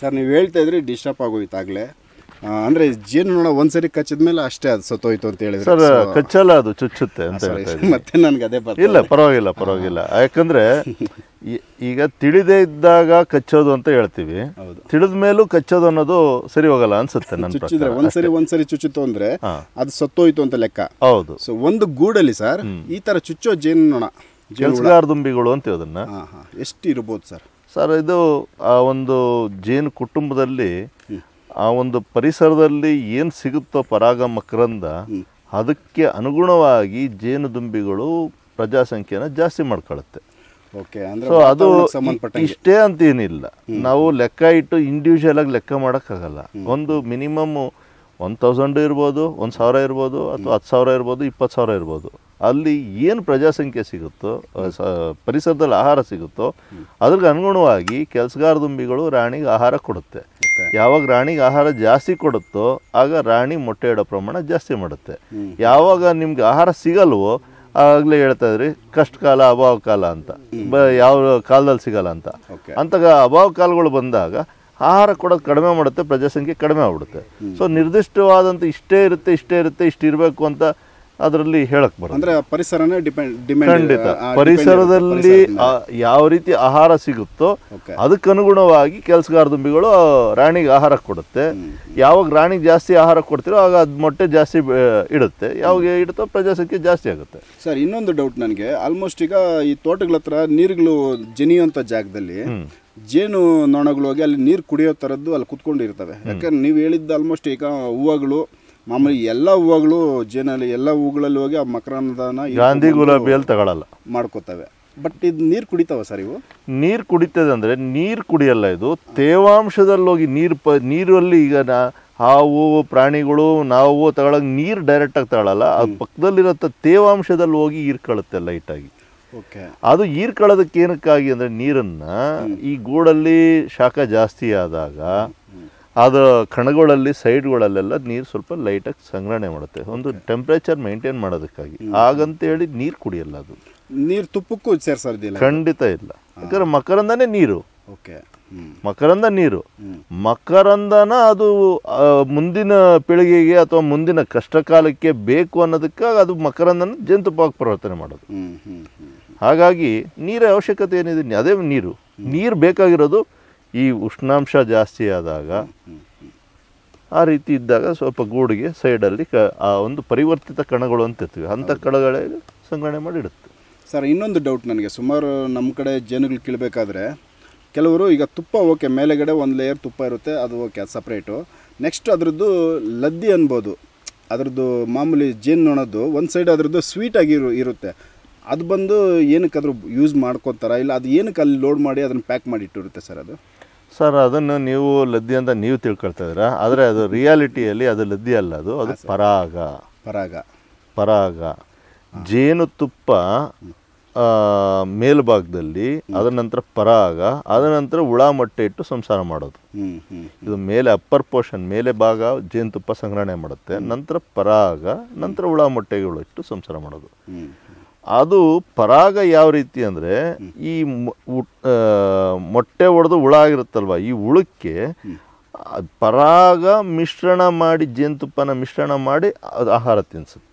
sir ನೀವು ಹೇಳ್ತಾ ಇದ್ರಿ ಡಿಸ್ಟರ್ಬ್ ಅಂದ್ರೆ ಜೇನು ಜೇನುನೊಣ ಒಂದ್ಸರಿ ಕಚ್ಚಿದ ಮೇಲೆ ಅಷ್ಟೇ ಅದು ಸತ್ತೋಯ್ತು ಅಂತ ಹೇಳಿದ್ರೆ ಸರ್ ಕಚ್ಚಲ್ಲ ಅದು ಚುಚ್ಚುತ್ತೆ ಅಂತ ಮತ್ತೆ ನನಗೆ ಅದೇ ಇಲ್ಲ ಪರವಾಗಿಲ್ಲ ಪರವಾಗಿಲ್ಲ ಯಾಕಂದ್ರೆ ಈಗ ತಿಳಿದೇ ಇದ್ದಾಗ ಕಚ್ಚೋದು ಅಂತ ಹೇಳ್ತೀವಿ ತಿಳಿದ ಮೇಲೂ ಕಚ್ಚೋದು ಅನ್ನೋದು ಸರಿ ಹೋಗಲ್ಲ ಅನ್ಸುತ್ತೆ ಒಂದ್ಸರಿ ಒಂದ್ಸರಿ ಚುಚ್ಚುತ್ತು ಅಂದ್ರೆ ಅದು ಸತ್ತೋಯ್ತು ಅಂತ ಲೆಕ್ಕ ಹೌದು ಸೊ ಒಂದು ಗೂಡಲ್ಲಿ ಸರ್ ಈ ತರ ಚುಚ್ಚೋ ಜೇನುಗಾರ ದುಂಬಿಗಳು ಅಂತ ಅದನ್ನ ಎಷ್ಟು ಇರ್ಬೋದು ಸರ್ ಸರ್ ಇದು ಆ ಒಂದು ಜೇನು ಕುಟುಂಬದಲ್ಲಿ ಆ ಒಂದು ಪರಿಸರದಲ್ಲಿ ಏನು ಸಿಗುತ್ತೋ ಪರಾಗ ಮಕರಂದ ಅದಕ್ಕೆ ಅನುಗುಣವಾಗಿ ಜೇನು ದುಂಬಿಗಳು ಪ್ರಜಾಸಂಖ್ಯೆನ ಜಾಸ್ತಿ ಮಾಡ್ಕೊಳ್ಳುತ್ತೆ ಸೊ ಅದು ಇಷ್ಟೇ ಅಂತ ಏನಿಲ್ಲ ನಾವು ಲೆಕ್ಕ ಇಟ್ಟು ಇಂಡಿವಿಜುವಲ್ ಆಗಿ ಲೆಕ್ಕ ಮಾಡೋಕ್ಕಾಗಲ್ಲ ಒಂದು ಮಿನಿಮಮ್ ಒನ್ ತೌಸಂಡ್ ಇರ್ಬೋದು ಒಂದು ಸಾವಿರ ಇರ್ಬೋದು ಅಥವಾ ಹತ್ತು ಸಾವಿರ ಇರ್ಬೋದು ಇಪ್ಪತ್ತು ಸಾವಿರ ಇರ್ಬೋದು ಅಲ್ಲಿ ಏನು ಪ್ರಜಾಸಂಖ್ಯೆ ಸಿಗುತ್ತೋ ಪರಿಸರದಲ್ಲಿ ಆಹಾರ ಸಿಗುತ್ತೋ ಅದ್ರಿಗೆ ಅನುಗುಣವಾಗಿ ಕೆಲಸಗಾರದುಂಬಿಗಳು ರಾಣಿಗೆ ಆಹಾರ ಕೊಡುತ್ತೆ ಯಾವಾಗ ರಾಣಿಗೆ ಆಹಾರ ಜಾಸ್ತಿ ಕೊಡುತ್ತೋ ಆಗ ರಾಣಿ ಮೊಟ್ಟೆ ಇಡೋ ಪ್ರಮಾಣ ಜಾಸ್ತಿ ಮಾಡುತ್ತೆ ಯಾವಾಗ ನಿಮ್ಗೆ ಆಹಾರ ಸಿಗಲ್ವೋ ಆಗಲೇ ಹೇಳ್ತಾ ಇದ್ರಿ ಕಷ್ಟ ಕಾಲ ಅಭಾವ ಕಾಲ ಅಂತ ಯಾವ ಕಾಲದಲ್ಲಿ ಸಿಗಲ್ಲ ಅಂತ ಅಂತ ಅಭಾವ ಕಾಲಗಳು ಬಂದಾಗ ಆಹಾರ ಕೊಡೋದು ಕಡಿಮೆ ಮಾಡುತ್ತೆ ಪ್ರಜಾಸಂಖ್ಯೆ ಕಡಿಮೆ ಆಗ್ಬಿಡುತ್ತೆ ಸೊ ನಿರ್ದಿಷ್ಟವಾದಂಥ ಇಷ್ಟೇ ಇರುತ್ತೆ ಇಷ್ಟೇ ಇರುತ್ತೆ ಇಷ್ಟಿರಬೇಕು ಅಂತ ಅದರಲ್ಲಿ ಹೇಳಕ್ ಬರೋದು ಡಿಪೆಂಡ್ ಖಂಡಿತ ಪರಿಸರದಲ್ಲಿ ಯಾವ ರೀತಿ ಆಹಾರ ಸಿಗುತ್ತೋ ಅದಕ್ಕೆ ಅದಕ್ಕನುಗುಣವಾಗಿ ಕೆಲಸಗಾರದುಂಬಿಗಳು ರಾಣಿಗೆ ಆಹಾರ ಕೊಡುತ್ತೆ ಯಾವಾಗ ರಾಣಿಗೆ ಜಾಸ್ತಿ ಆಹಾರ ಕೊಡ್ತಿರೋ ಆಗ ಅದು ಮೊಟ್ಟೆ ಜಾಸ್ತಿ ಇಡುತ್ತೆ ಯಾವಾಗ ಇಡುತ್ತೋ ಪ್ರಜಾಸಂಖ್ಯೆ ಜಾಸ್ತಿ ಆಗುತ್ತೆ ಸರ್ ಇನ್ನೊಂದು ಡೌಟ್ ನನಗೆ ಆಲ್ಮೋಸ್ಟ್ ಈಗ ಈ ತೋಟಗಳ ಹತ್ರ ನೀರುಗಳು ಜನಿಯುವಂತ ಜಾಗದಲ್ಲಿ ಜೇನು ನೊಣಗಳು ಹೋಗಿ ಅಲ್ಲಿ ನೀರು ಕುಡಿಯೋ ಥರದ್ದು ಅಲ್ಲಿ ಕುತ್ಕೊಂಡಿರ್ತವೆ ಯಾಕಂದ್ರೆ ನೀವು ಹೇಳಿದ್ದು ಆಲ್ಮೋಸ್ಟ್ ಈಗ ಹೂವುಗಳು ಮಾಮೂಲಿ ಎಲ್ಲ ಹೂವುಗಳು ಜೇನಲ್ಲಿ ಎಲ್ಲ ಹೂಗಳಲ್ಲಿ ಹೋಗಿ ಆ ಮಕರಂದನ ಗಾಂಧಿ ಗುಲಾಬಿಯಲ್ಲಿ ತಗೊಳ್ಳಲ್ಲ ಮಾಡ್ಕೋತವೆ ಬಟ್ ಇದು ನೀರು ಕುಡಿತಾವ ಸರ್ ಇವು ನೀರು ಕುಡಿತದೆ ಅಂದರೆ ನೀರು ಕುಡಿಯಲ್ಲ ಇದು ತೇವಾಂಶದಲ್ಲಿ ಹೋಗಿ ನೀರು ಪ ನೀರಲ್ಲಿ ಈಗ ನಾ ಹಾವು ಪ್ರಾಣಿಗಳು ನಾವು ತಗೊಳಕ್ ನೀರು ಡೈರೆಕ್ಟಾಗಿ ತಗೊಳ್ಳಲ್ಲ ಅದು ಪಕ್ಕದಲ್ಲಿರೋ ತೇವಾಂಶದಲ್ಲಿ ಹೋಗಿ ಈರ್ಕೊಳ್ಳುತ್ತೆ ಲೈಟಾಗಿ ಅದು ಈರ್ಕೊಳ್ಳೋದಕ್ಕೆ ಏನಕ್ಕಾಗಿ ಅಂದರೆ ನೀರನ್ನು ಈ ಗೂಡಲ್ಲಿ ಶಾಖ ಜಾಸ್ತಿ ಆದಾಗ ಅದು ಕಣಗಳಲ್ಲಿ ಸೈಡ್ಗಳಲ್ಲೆಲ್ಲ ನೀರು ಸ್ವಲ್ಪ ಲೈಟಾಗಿ ಸಂಗ್ರಹಣೆ ಮಾಡುತ್ತೆ ಒಂದು ಟೆಂಪ್ರೇಚರ್ ಮೇಂಟೈನ್ ಮಾಡೋದಕ್ಕಾಗಿ ಹಾಗಂತ ಹೇಳಿ ನೀರು ಕುಡಿಯಲ್ಲ ಅದು ನೀರು ತುಪ್ಪಕ್ಕೂ ಸೇರ್ಸೋದಿಲ್ಲ ಖಂಡಿತ ಇಲ್ಲ ಯಾಕಂದ್ರೆ ಮಕರಂದನೇ ನೀರು ಓಕೆ ಮಕರಂದ ನೀರು ಮಕರಂದನ ಅದು ಮುಂದಿನ ಪೀಳಿಗೆಗೆ ಅಥವಾ ಮುಂದಿನ ಕಷ್ಟ ಕಾಲಕ್ಕೆ ಬೇಕು ಅನ್ನೋದಕ್ಕಾಗಿ ಅದು ಮಕರಂದನ ಜೇನುತುಪ್ಪಕ್ಕೆ ಪರಿವರ್ತನೆ ಮಾಡೋದು ಹಾಗಾಗಿ ನೀರ ಅವಶ್ಯಕತೆ ಏನಿದೆ ಅದೇ ನೀರು ನೀರು ಬೇಕಾಗಿರೋದು ಈ ಉಷ್ಣಾಂಶ ಜಾಸ್ತಿ ಆದಾಗ ಆ ರೀತಿ ಇದ್ದಾಗ ಸ್ವಲ್ಪ ಗೂಡಿಗೆ ಸೈಡಲ್ಲಿ ಕ ಆ ಒಂದು ಪರಿವರ್ತಿತ ಕಣಗಳು ಅಂತ ಇರ್ತೀವಿ ಅಂಥ ಕಣಗಳೇ ಸಂಗ್ರಹಣೆ ಮಾಡಿ ಇಡುತ್ತೆ ಸರ್ ಇನ್ನೊಂದು ಡೌಟ್ ನನಗೆ ಸುಮಾರು ನಮ್ಮ ಕಡೆ ಜೇನುಗಳು ಕೀಳಬೇಕಾದ್ರೆ ಕೆಲವರು ಈಗ ತುಪ್ಪ ಓಕೆ ಮೇಲೆಗಡೆ ಒಂದು ಲೇಯರ್ ತುಪ್ಪ ಇರುತ್ತೆ ಅದು ಓಕೆ ಅದು ಸಪ್ರೇಟು ನೆಕ್ಸ್ಟ್ ಅದರದ್ದು ಲದ್ದಿ ಅನ್ಬೋದು ಅದರದ್ದು ಮಾಮೂಲಿ ಜೇನು ನೋಡೋದು ಒಂದು ಸೈಡ್ ಅದರದ್ದು ಸ್ವೀಟಾಗಿ ಇರುತ್ತೆ ಅದು ಬಂದು ಏನಕ್ಕಾದ್ರೂ ಯೂಸ್ ಮಾಡ್ಕೊತಾರ ಇಲ್ಲ ಅದು ಏನಕ್ಕೆ ಅಲ್ಲಿ ಲೋಡ್ ಮಾಡಿ ಅದನ್ನು ಪ್ಯಾಕ್ ಮಾಡಿಟ್ಟಿರುತ್ತೆ ಸರ್ ಅದು ಸರ್ ಅದನ್ನು ನೀವು ಲದ್ದಿ ಅಂತ ನೀವು ತಿಳ್ಕೊಳ್ತಾ ಇದ್ದೀರಾ ಆದರೆ ಅದು ರಿಯಾಲಿಟಿಯಲ್ಲಿ ಅದು ಲದ್ದಿ ಅಲ್ಲ ಅದು ಅದು ಪರಾಗ ಪರಾಗ ಪರಾಗ ಜೇನುತುಪ್ಪ ಮೇಲ್ಭಾಗದಲ್ಲಿ ಅದರ ನಂತರ ಪರಾಗ ಅದರ ನಂತರ ಉಳ ಮೊಟ್ಟೆ ಇಟ್ಟು ಸಂಸಾರ ಮಾಡೋದು ಇದು ಮೇಲೆ ಅಪ್ಪರ್ ಪೋರ್ಷನ್ ಮೇಲೆ ಭಾಗ ಜೇನುತುಪ್ಪ ಸಂಗ್ರಹಣೆ ಮಾಡುತ್ತೆ ನಂತರ ಪರಾಗ ನಂತರ ಉಳ ಮೊಟ್ಟೆಗಳು ಇಟ್ಟು ಸಂಸಾರ ಮಾಡೋದು ಅದು ಪರಾಗ ಯಾವ ರೀತಿ ಅಂದರೆ ಈ ಮೊಟ್ಟೆ ಒಡೆದು ಹುಳ ಆಗಿರುತ್ತಲ್ವ ಈ ಹುಳಕ್ಕೆ ಪರಾಗ ಮಿಶ್ರಣ ಮಾಡಿ ಜೇನುತುಪ್ಪನ ಮಿಶ್ರಣ ಮಾಡಿ ಅದು ಆಹಾರ ತಿನ್ನಿಸುತ್ತೆ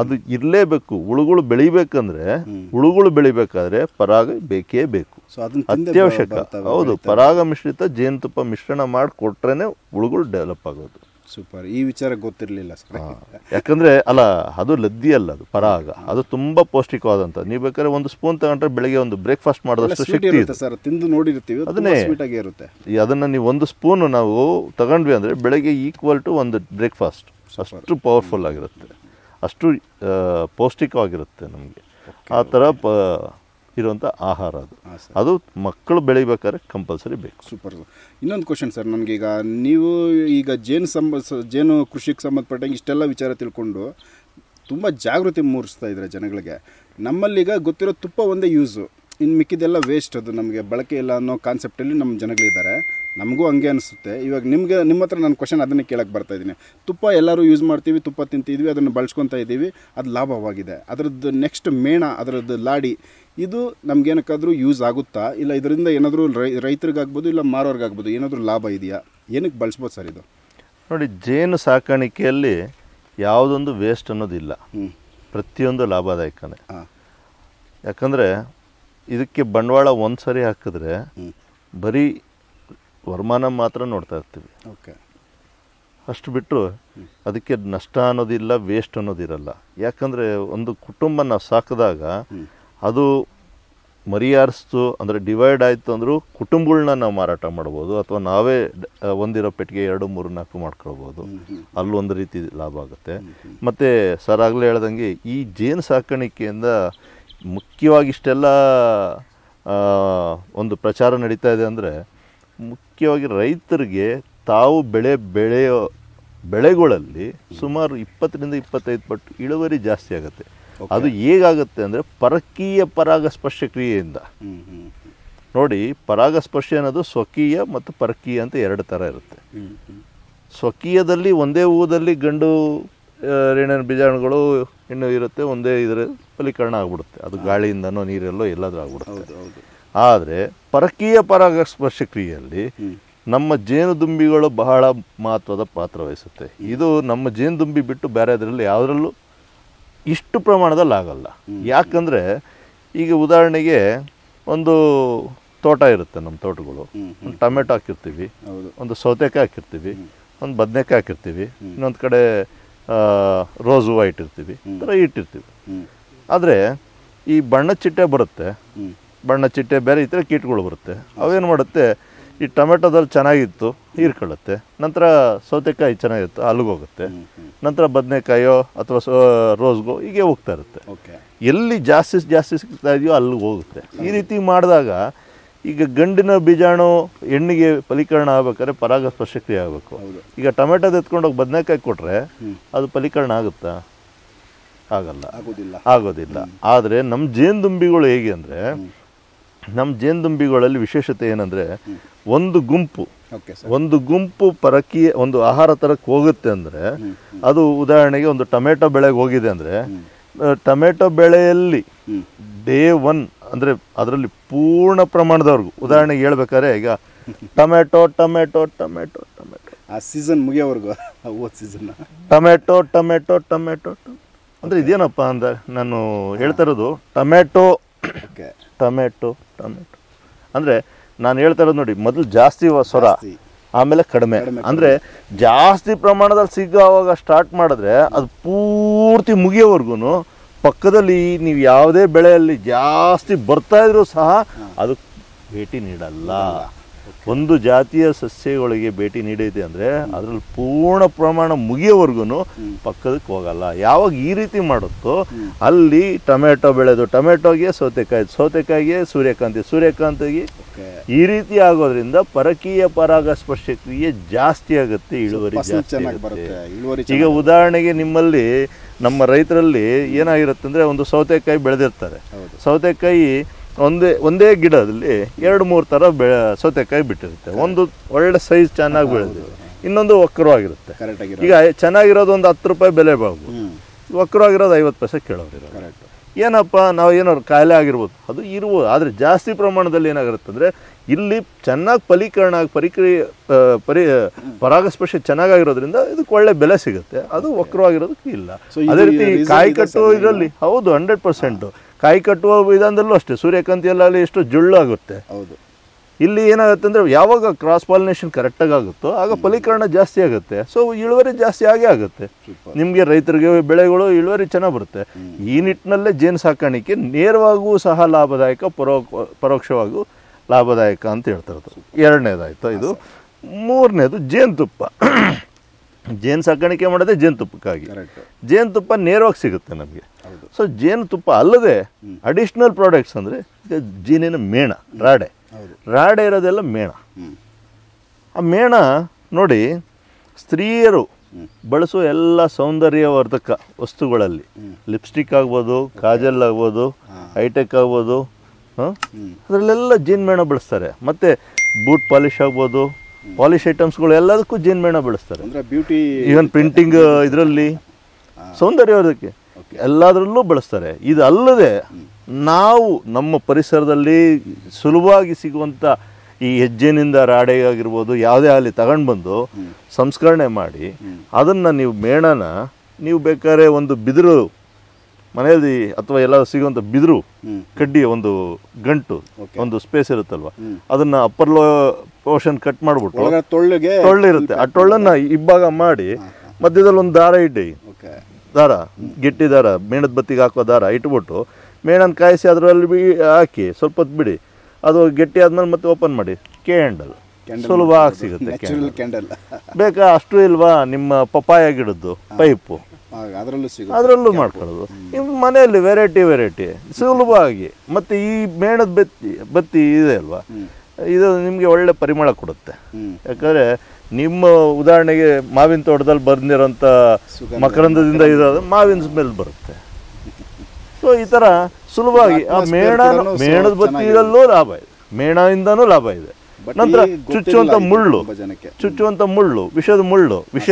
ಅದು ಇರಲೇಬೇಕು ಹುಳುಗಳು ಬೆಳಿಬೇಕಂದ್ರೆ ಹುಳುಗಳು ಬೆಳಿಬೇಕಾದ್ರೆ ಪರಾಗ ಬೇಕೇ ಬೇಕು ಅತ್ಯವಶ್ಯಕ ಹೌದು ಪರಾಗ ಮಿಶ್ರಿತ ಜೇನುತುಪ್ಪ ಮಿಶ್ರಣ ಮಾಡಿ ಕೊಟ್ರೇನೆ ಹುಳುಗಳು ಡೆವಲಪ್ ಆಗೋದು ಸೂಪರ್ ಈ ವಿಚಾರ ಗೊತ್ತಿರಲಿಲ್ಲ ಸರ್ ಯಾಕಂದರೆ ಅಲ್ಲ ಅದು ಲದ್ದಿ ಅಲ್ಲ ಅದು ಪರಾಗ ಅದು ತುಂಬ ಪೌಷ್ಟಿಕವಾದಂಥ ನೀವು ಬೇಕಾದ್ರೆ ಒಂದು ಸ್ಪೂನ್ ತಗೊಂಡ್ರೆ ಬೆಳಗ್ಗೆ ಒಂದು ಬ್ರೇಕ್ಫಾಸ್ಟ್ ಮಾಡಿದಷ್ಟು ಶಕ್ತಿ ಇರುತ್ತೆ ಸರ್ ತಿಂದು ನೋಡಿರ್ತೀವಿ ಅದನ್ನೇ ಸ್ವೀಟಾಗಿ ಇರುತ್ತೆ ಅದನ್ನು ನೀವು ಒಂದು ಸ್ಪೂನ್ ನಾವು ತಗೊಂಡ್ವಿ ಅಂದರೆ ಬೆಳಗ್ಗೆ ಈಕ್ವಲ್ ಟು ಒಂದು ಬ್ರೇಕ್ಫಾಸ್ಟ್ ಅಷ್ಟು ಪವರ್ಫುಲ್ ಆಗಿರುತ್ತೆ ಅಷ್ಟು ಪೌಷ್ಟಿಕವಾಗಿರುತ್ತೆ ನಮಗೆ ಆ ಥರ ಪ ಇರುವಂಥ ಆಹಾರ ಅದು ಅದು ಮಕ್ಕಳು ಬೆಳಿಬೇಕಾದ್ರೆ ಕಂಪಲ್ಸರಿ ಬೇಕು ಸೂಪರ್ ಇನ್ನೊಂದು ಕ್ವಶನ್ ಸರ್ ನನಗೀಗ ನೀವು ಈಗ ಜೇನು ಸಂಬ ಜೇನು ಕೃಷಿಗೆ ಸಂಬಂಧಪಟ್ಟಂಗೆ ಇಷ್ಟೆಲ್ಲ ವಿಚಾರ ತಿಳ್ಕೊಂಡು ತುಂಬ ಜಾಗೃತಿ ಮೂಡಿಸ್ತಾ ಇದ್ದಾರೆ ಜನಗಳಿಗೆ ನಮ್ಮಲ್ಲೀಗ ಗೊತ್ತಿರೋ ತುಪ್ಪ ಒಂದೇ ಯೂಸು ಇನ್ನು ಮಿಕ್ಕಿದೆಲ್ಲ ವೇಸ್ಟ್ ಅದು ನಮಗೆ ಬಳಕೆ ಇಲ್ಲ ಅನ್ನೋ ಕಾನ್ಸೆಪ್ಟಲ್ಲಿ ನಮ್ಮ ಜನಗಳಿದ್ದಾರೆ ನಮಗೂ ಹಂಗೆ ಅನಿಸುತ್ತೆ ಇವಾಗ ನಿಮಗೆ ನಿಮ್ಮ ಹತ್ರ ನಾನು ಕ್ವಶನ್ ಅದನ್ನೇ ಕೇಳಕ್ಕೆ ಬರ್ತಾ ಇದ್ದೀನಿ ತುಪ್ಪ ಎಲ್ಲರೂ ಯೂಸ್ ಮಾಡ್ತೀವಿ ತುಪ್ಪ ತಿಂತಿದ್ವಿ ಅದನ್ನು ಬಳಸ್ಕೊತಾ ಇದ್ದೀವಿ ಅದು ಲಾಭವಾಗಿದೆ ಅದರದ್ದು ನೆಕ್ಸ್ಟ್ ಮೇಣ ಅದರದ್ದು ಲಾಡಿ ಇದು ನಮಗೇನಕ್ಕಾದರೂ ಯೂಸ್ ಆಗುತ್ತಾ ಇಲ್ಲ ಇದರಿಂದ ಏನಾದರೂ ರೈ ರೈತರಿಗಾಗ್ಬೋದು ಇಲ್ಲ ಮಾರೋರಿಗಾಗ್ಬೋದು ಏನಾದರೂ ಲಾಭ ಇದೆಯಾ ಏನಕ್ಕೆ ಬಳಸ್ಬೋದು ಸರ್ ಇದು ನೋಡಿ ಜೇನು ಸಾಕಾಣಿಕೆಯಲ್ಲಿ ಯಾವುದೊಂದು ವೇಸ್ಟ್ ಅನ್ನೋದಿಲ್ಲ ಪ್ರತಿಯೊಂದು ಲಾಭದಾಯಕನೇ ಯಾಕಂದರೆ ಇದಕ್ಕೆ ಬಂಡವಾಳ ಒಂದು ಸರಿ ಹಾಕಿದ್ರೆ ಬರೀ ವರಮಾನ ಮಾತ್ರ ನೋಡ್ತಾ ಇರ್ತೀವಿ ಓಕೆ ಅಷ್ಟು ಬಿಟ್ಟು ಅದಕ್ಕೆ ನಷ್ಟ ಅನ್ನೋದಿಲ್ಲ ವೇಸ್ಟ್ ಅನ್ನೋದಿರಲ್ಲ ಯಾಕಂದರೆ ಒಂದು ಕುಟುಂಬ ನಾವು ಸಾಕಿದಾಗ ಅದು ಮರಿಯಾರಿಸ್ತು ಅಂದರೆ ಡಿವೈಡ್ ಆಯಿತು ಅಂದರೂ ಕುಟುಂಬಗಳನ್ನ ನಾವು ಮಾರಾಟ ಮಾಡ್ಬೋದು ಅಥವಾ ನಾವೇ ಒಂದಿರೋ ಪೆಟ್ಟಿಗೆ ಎರಡು ಮೂರು ನಾಲ್ಕು ಮಾಡ್ಕೊಳ್ಬೋದು ಅಲ್ಲೊಂದು ರೀತಿ ಲಾಭ ಆಗುತ್ತೆ ಮತ್ತು ಸರ್ ಆಗಲೇ ಹೇಳ್ದಂಗೆ ಈ ಜೇನು ಸಾಕಾಣಿಕೆಯಿಂದ ಮುಖ್ಯವಾಗಿ ಇಷ್ಟೆಲ್ಲ ಒಂದು ಪ್ರಚಾರ ನಡೀತಾ ಇದೆ ಅಂದರೆ ಮುಖ್ಯವಾಗಿ ರೈತರಿಗೆ ತಾವು ಬೆಳೆ ಬೆಳೆಯೋ ಬೆಳೆಗಳಲ್ಲಿ ಸುಮಾರು ಇಪ್ಪತ್ತರಿಂದ ಇಪ್ಪತ್ತೈದು ಪಟ್ಟು ಇಳುವರಿ ಜಾಸ್ತಿ ಆಗುತ್ತೆ ಅದು ಹೇಗಾಗುತ್ತೆ ಅಂದರೆ ಪರಕೀಯ ಪರಾಗಸ್ಪರ್ಶ ಕ್ರಿಯೆಯಿಂದ ನೋಡಿ ಪರಾಗಸ್ಪರ್ಶ ಅನ್ನೋದು ಸ್ವಕೀಯ ಮತ್ತು ಪರಕೀಯ ಅಂತ ಎರಡು ಥರ ಇರುತ್ತೆ ಸ್ವಕೀಯದಲ್ಲಿ ಒಂದೇ ಹೂದಲ್ಲಿ ಗಂಡು ಏನೇನು ಬೀಜಾಣುಗಳು ಇನ್ನು ಇರುತ್ತೆ ಒಂದೇ ಇದರ ಫಲೀಕರಣ ಆಗ್ಬಿಡುತ್ತೆ ಅದು ಗಾಳಿಯಿಂದನೋ ನೀರೆಲ್ಲೋ ಎಲ್ಲಾದರೂ ಆಗ್ಬಿಡುತ್ತೆ ಆದರೆ ಪರಕೀಯ ಪರಾಗಸ್ಪರ್ಶ ಕ್ರಿಯೆಯಲ್ಲಿ ನಮ್ಮ ಜೇನುದುಂಬಿಗಳು ಬಹಳ ಮಹತ್ವದ ಪಾತ್ರ ವಹಿಸುತ್ತೆ ಇದು ನಮ್ಮ ಜೇನುದುಂಬಿ ಬಿಟ್ಟು ಬೇರೆದರಲ್ಲಿ ಯಾವುದರಲ್ಲೂ ಇಷ್ಟು ಪ್ರಮಾಣದಲ್ಲಿ ಆಗಲ್ಲ ಯಾಕಂದರೆ ಈಗ ಉದಾಹರಣೆಗೆ ಒಂದು ತೋಟ ಇರುತ್ತೆ ನಮ್ಮ ತೋಟಗಳು ಒಂದು ಟೊಮೆಟೊ ಹಾಕಿರ್ತೀವಿ ಒಂದು ಸೌತೆಕಾಯಿ ಹಾಕಿರ್ತೀವಿ ಒಂದು ಬದನೆಕಾಯಿ ಹಾಕಿರ್ತೀವಿ ಇನ್ನೊಂದು ಕಡೆ ರೋಸ್ ಹೂವು ಇಟ್ಟಿರ್ತೀವಿ ಥರ ಇಟ್ಟಿರ್ತೀವಿ ಆದರೆ ಈ ಬಣ್ಣ ಚಿಟ್ಟೆ ಬರುತ್ತೆ ಬಣ್ಣ ಚಿಟ್ಟೆ ಬೇರೆ ಈ ಥರ ಕೀಟಗಳು ಬರುತ್ತೆ ಅವೇನು ಮಾಡುತ್ತೆ ಈ ಟೊಮೆಟೊದಲ್ಲಿ ಚೆನ್ನಾಗಿತ್ತು ಹೀರ್ಕೊಳ್ಳುತ್ತೆ ನಂತರ ಸೌತೆಕಾಯಿ ಚೆನ್ನಾಗಿತ್ತು ಹೋಗುತ್ತೆ ನಂತರ ಬದನೆಕಾಯೋ ಅಥವಾ ರೋಸ್ಗೋ ಹೀಗೆ ಹೋಗ್ತಾ ಇರುತ್ತೆ ಎಲ್ಲಿ ಜಾಸ್ತಿ ಜಾಸ್ತಿ ಸಿಗ್ತಾ ಇದೆಯೋ ಅಲ್ಲಿಗೆ ಹೋಗುತ್ತೆ ಈ ರೀತಿ ಮಾಡಿದಾಗ ಈಗ ಗಂಡಿನ ಬೀಜಾಣು ಹೆಣ್ಣಿಗೆ ಫಲೀಕರಣ ಆಗ್ಬೇಕಾದ್ರೆ ಪರಾಗಸ್ಪರ್ಶ ಕ್ರಿಯೆ ಆಗಬೇಕು ಈಗ ಟೊಮೆಟೊದ ಎತ್ಕೊಂಡೋಗಿ ಬದನೆಕಾಯಿ ಕೊಟ್ಟರೆ ಅದು ಫಲೀಕರಣ ಆಗುತ್ತಾ ಆಗಲ್ಲ ಆಗೋದಿಲ್ಲ ಆಗೋದಿಲ್ಲ ಆದರೆ ನಮ್ಮ ಜೇನುದುಂಬಿಗಳು ಹೇಗೆ ಅಂದರೆ ನಮ್ಮ ಜೇನುದುಂಬಿಗಳಲ್ಲಿ ವಿಶೇಷತೆ ಏನಂದರೆ ಒಂದು ಗುಂಪು ಒಂದು ಗುಂಪು ಪರಕೀಯ ಒಂದು ಆಹಾರ ತರಕ್ಕೆ ಹೋಗುತ್ತೆ ಅಂದರೆ ಅದು ಉದಾಹರಣೆಗೆ ಒಂದು ಟೊಮೆಟೊ ಬೆಳೆಗೆ ಹೋಗಿದೆ ಅಂದರೆ ಟೊಮೆಟೊ ಬೆಳೆಯಲ್ಲಿ ಡೇ ಒನ್ ಅಂದರೆ ಅದರಲ್ಲಿ ಪೂರ್ಣ ಪ್ರಮಾಣದವ್ರಿಗೂ ಉದಾಹರಣೆಗೆ ಹೇಳ್ಬೇಕಾದ್ರೆ ಈಗ ಟೊಮೆಟೊ ಟೊಮೆಟೊ ಟೊಮೆಟೊ ಟೊಮೆಟೊ ಆ ಸೀಸನ್ ಮುಗಿಯೋವರೆಗೂ ಓದ್ ಸೀಸನ್ ಟೊಮೆಟೊ ಟೊಮೆಟೊ ಟೊಮೆಟೊ ಅಂದರೆ ಇದೇನಪ್ಪ ಅಂದರೆ ನಾನು ಹೇಳ್ತಾ ಇರೋದು ಟೊಮೆಟೊ ಟೊಮೆಟೊ ಟೊಮೆಟೊ ಅಂದರೆ ನಾನು ಹೇಳ್ತಾ ಇರೋದು ನೋಡಿ ಮೊದಲು ಜಾಸ್ತಿ ಸ್ವರ ಆಮೇಲೆ ಕಡಿಮೆ ಅಂದರೆ ಜಾಸ್ತಿ ಪ್ರಮಾಣದಲ್ಲಿ ಸಿಗೋವಾಗ ಸ್ಟಾರ್ಟ್ ಮಾಡಿದ್ರೆ ಅದು ಪೂರ್ತಿ ಮುಗಿಯೋವರೆಗೂ ಪಕ್ಕದಲ್ಲಿ ನೀವು ಯಾವುದೇ ಬೆಳೆಯಲ್ಲಿ ಜಾಸ್ತಿ ಬರ್ತಾ ಸಹ ಅದು ಭೇಟಿ ನೀಡಲ್ಲ ಒಂದು ಜಾತಿಯ ಸಸ್ಯಗಳಿಗೆ ಭೇಟಿ ನೀಡೈತೆ ಅಂದರೆ ಅದರಲ್ಲಿ ಪೂರ್ಣ ಪ್ರಮಾಣ ಮುಗಿಯೋವರೆಗೂ ಪಕ್ಕದಕ್ಕೆ ಹೋಗಲ್ಲ ಯಾವಾಗ ಈ ರೀತಿ ಮಾಡುತ್ತೋ ಅಲ್ಲಿ ಟೊಮೆಟೊ ಬೆಳೆದು ಟೊಮೆಟೊಗೆ ಸೌತೆಕಾಯಿ ಸೌತೆಕಾಯಿಗೆ ಸೂರ್ಯಕಾಂತಿ ಸೂರ್ಯಕಾಂತಿಗೆ ಈ ರೀತಿ ಆಗೋದ್ರಿಂದ ಪರಕೀಯ ಪರಾಗಸ್ಪರ್ಶ ಕ್ರಿಯೆ ಜಾಸ್ತಿ ಆಗುತ್ತೆ ಇಳುವರಿ ಈಗ ಉದಾಹರಣೆಗೆ ನಿಮ್ಮಲ್ಲಿ ನಮ್ಮ ರೈತರಲ್ಲಿ ಏನಾಗಿರುತ್ತೆ ಅಂದರೆ ಒಂದು ಸೌತೆಕಾಯಿ ಬೆಳೆದಿರ್ತಾರೆ ಸೌತೆಕಾಯಿ ಒಂದೇ ಒಂದೇ ಗಿಡದಲ್ಲಿ ಎರಡು ಮೂರು ಥರ ಬೆ ಸೌತೆಕಾಯಿ ಬಿಟ್ಟಿರುತ್ತೆ ಒಂದು ಒಳ್ಳೆ ಸೈಜ್ ಚೆನ್ನಾಗಿ ಬೆಳೆದಿದೆ ಇನ್ನೊಂದು ವಕ್ರವಾಗಿರುತ್ತೆ ಈಗ ಚೆನ್ನಾಗಿರೋದು ಒಂದು ಹತ್ತು ರೂಪಾಯಿ ಬೆಲೆ ಬಾಳ್ಬೋದು ವಕ್ರವಾಗಿರೋದು ಐವತ್ತು ಪೈಸೆ ಕರೆಕ್ಟ್ ಏನಪ್ಪ ನಾವು ಏನಾದ್ರು ಕಾಯಿಲೆ ಆಗಿರ್ಬೋದು ಅದು ಇರ್ಬೋದು ಆದರೆ ಜಾಸ್ತಿ ಪ್ರಮಾಣದಲ್ಲಿ ಏನಾಗಿರುತ್ತೆ ಅಂದರೆ ಇಲ್ಲಿ ಚೆನ್ನಾಗಿ ಫಲೀಕರಣ ಆಗಿ ಪರಿಕ್ರಿಯೆ ಪರಿ ಪರಾಗಸ್ಪರ್ಶ ಚೆನ್ನಾಗಿರೋದ್ರಿಂದ ಇದಕ್ಕೆ ಒಳ್ಳೆ ಬೆಲೆ ಸಿಗುತ್ತೆ ಅದು ವಕ್ರವಾಗಿರೋದಕ್ಕೆ ಇಲ್ಲ ಅದೇ ರೀತಿ ಕಾಯಿ ಕಟ್ಟು ಇದರಲ್ಲಿ ಹೌದು ಹಂಡ್ರೆಡ್ ಪರ್ಸೆಂಟು ಕಾಯಿ ಕಟ್ಟುವ ವಿಧಾನದಲ್ಲೂ ಅಷ್ಟೇ ಅಲ್ಲಿ ಎಷ್ಟು ಜುಳ್ಳಾಗುತ್ತೆ ಹೌದು ಇಲ್ಲಿ ಏನಾಗುತ್ತೆ ಅಂದರೆ ಯಾವಾಗ ಕ್ರಾಸ್ ಪಾಲಿನೇಷನ್ ಕರೆಕ್ಟಾಗಿ ಆಗುತ್ತೋ ಆಗ ಫಲೀಕರಣ ಜಾಸ್ತಿ ಆಗುತ್ತೆ ಸೊ ಇಳುವರಿ ಜಾಸ್ತಿ ಆಗೇ ಆಗುತ್ತೆ ನಿಮಗೆ ರೈತರಿಗೆ ಬೆಳೆಗಳು ಇಳುವರಿ ಚೆನ್ನಾಗಿ ಬರುತ್ತೆ ಈ ನಿಟ್ಟಿನಲ್ಲೇ ಜೇನು ಸಾಕಾಣಿಕೆ ನೇರವಾಗೂ ಸಹ ಲಾಭದಾಯಕ ಪರೋ ಪರೋಕ್ಷವಾಗೂ ಲಾಭದಾಯಕ ಅಂತ ಹೇಳ್ತಿರೋದು ಎರಡನೇದಾಯ್ತು ಇದು ಮೂರನೇದು ಜೇನುತುಪ್ಪ ಜೇನು ಸಾಕಾಣಿಕೆ ಮಾಡೋದೇ ಜೇನುತುಪ್ಪಕ್ಕಾಗಿ ಜೇನುತುಪ್ಪ ನೇರವಾಗಿ ಸಿಗುತ್ತೆ ನಮಗೆ ಸೊ ಜೇನುತುಪ್ಪ ಅಲ್ಲದೆ ಅಡಿಷ್ನಲ್ ಪ್ರಾಡಕ್ಟ್ಸ್ ಅಂದರೆ ಈಗ ಜೇನಿನ ಮೇಣ ರಾಡೆ ರಾಡೆ ಇರೋದೆಲ್ಲ ಮೇಣ ಆ ಮೇಣ ನೋಡಿ ಸ್ತ್ರೀಯರು ಬಳಸುವ ಎಲ್ಲ ಸೌಂದರ್ಯವರ್ಧಕ ವಸ್ತುಗಳಲ್ಲಿ ಲಿಪ್ಸ್ಟಿಕ್ ಆಗ್ಬೋದು ಕಾಜಲ್ ಆಗ್ಬೋದು ಹೈಟೆಕ್ ಆಗ್ಬೋದು ಹಾಂ ಅದರಲ್ಲೆಲ್ಲ ಜೇನು ಮೇಣ ಬಳಸ್ತಾರೆ ಮತ್ತು ಬೂಟ್ ಪಾಲಿಶ್ ಆಗ್ಬೋದು ಪಾಲಿಶ್ ಐಟಮ್ಸ್ಗಳು ಎಲ್ಲದಕ್ಕೂ ಜೇನುಮೇಣ ಬಳಸ್ತಾರೆ ಬ್ಯೂಟಿ ಈವನ್ ಪ್ರಿಂಟಿಂಗ್ ಇದರಲ್ಲಿ ಅದಕ್ಕೆ ಎಲ್ಲದರಲ್ಲೂ ಬಳಸ್ತಾರೆ ಇದಲ್ಲದೆ ನಾವು ನಮ್ಮ ಪರಿಸರದಲ್ಲಿ ಸುಲಭವಾಗಿ ಸಿಗುವಂಥ ಈ ಹೆಜ್ಜೆನಿಂದ ಆಗಿರ್ಬೋದು ಯಾವುದೇ ಅಲ್ಲಿ ತಗೊಂಡು ಬಂದು ಸಂಸ್ಕರಣೆ ಮಾಡಿ ಅದನ್ನು ನೀವು ಮೇಣನ ನೀವು ಬೇಕಾದ್ರೆ ಒಂದು ಬಿದಿರು ಮನೆಯಲ್ಲಿ ಅಥವಾ ಎಲ್ಲ ಸಿಗುವಂಥ ಬಿದಿರು ಕಡ್ಡಿ ಒಂದು ಗಂಟು ಒಂದು ಸ್ಪೇಸ್ ಇರುತ್ತಲ್ವಾ ಅದನ್ನ ಅಪ್ಪರ್ ಲೋ ಪೋರ್ಷನ್ ಕಟ್ ಮಾಡ್ಬಿಟ್ಟು ತೊಳ್ಳಿಗೆ ಇರುತ್ತೆ ಆ ಟೊಳ್ಳನ್ನ ಇಬ್ಬಾಗ ಮಾಡಿ ಮಧ್ಯದಲ್ಲಿ ಒಂದು ದಾರ ಇಡಿ ದಾರ ಗಿಟ್ಟಿ ದಾರ ಮೇಣದ ಬತ್ತಿಗೆ ಹಾಕೋ ದಾರ ಇಟ್ಬಿಟ್ಟು ಮೇಣನ ಕಾಯಿಸಿ ಅದರಲ್ಲಿ ಬಿ ಹಾಕಿ ಸ್ವಲ್ಪ ಹೊತ್ತು ಬಿಡಿ ಅದು ಗಟ್ಟಿ ಆದ್ಮೇಲೆ ಮತ್ತೆ ಓಪನ್ ಮಾಡಿ ಕ್ಯಾಂಡಲ್ ಸುಲಭ ಸಿಗುತ್ತೆ ಬೇಕಾ ಅಷ್ಟು ಇಲ್ವಾ ನಿಮ್ಮ ಪಪ್ಪಾಯ ಗಿಡದ್ದು ಪೈಪು ಅದರಲ್ಲೂ ಮಾಡ್ಕೊಳ್ಳೋದು ನಿಮ್ಮ ಮನೆಯಲ್ಲಿ ವೆರೈಟಿ ವೆರೈಟಿ ಸುಲಭವಾಗಿ ಮತ್ತೆ ಈ ಮೇಣದ ಬತ್ತಿ ಬತ್ತಿ ಇದೆ ಅಲ್ವಾ ಇದು ನಿಮಗೆ ಒಳ್ಳೆ ಪರಿಮಳ ಕೊಡುತ್ತೆ ಯಾಕಂದ್ರೆ ನಿಮ್ಮ ಉದಾಹರಣೆಗೆ ಮಾವಿನ ತೋಟದಲ್ಲಿ ಬಂದಿರೋಂಥ ಮಕರಂದದಿಂದ ಇರೋದು ಮಾವಿನ ಮೇಲೆ ಬರುತ್ತೆ ಸೊ ಈ ಥರ ಸುಲಭವಾಗಿ ಆ ಮೇಣ ಮೇಣದ ಬತ್ತಿ ಬತ್ತಿರಲ್ಲೂ ಲಾಭ ಇದೆ ಮೇಣದಿಂದನೂ ಲಾಭ ಇದೆ ನಂತರ ಚುಚ್ಚುವಂಥ ಮುಳ್ಳು ಚುಚ್ಚುವಂಥ ಮುಳ್ಳು ವಿಷದ ಮುಳ್ಳು ವಿಷ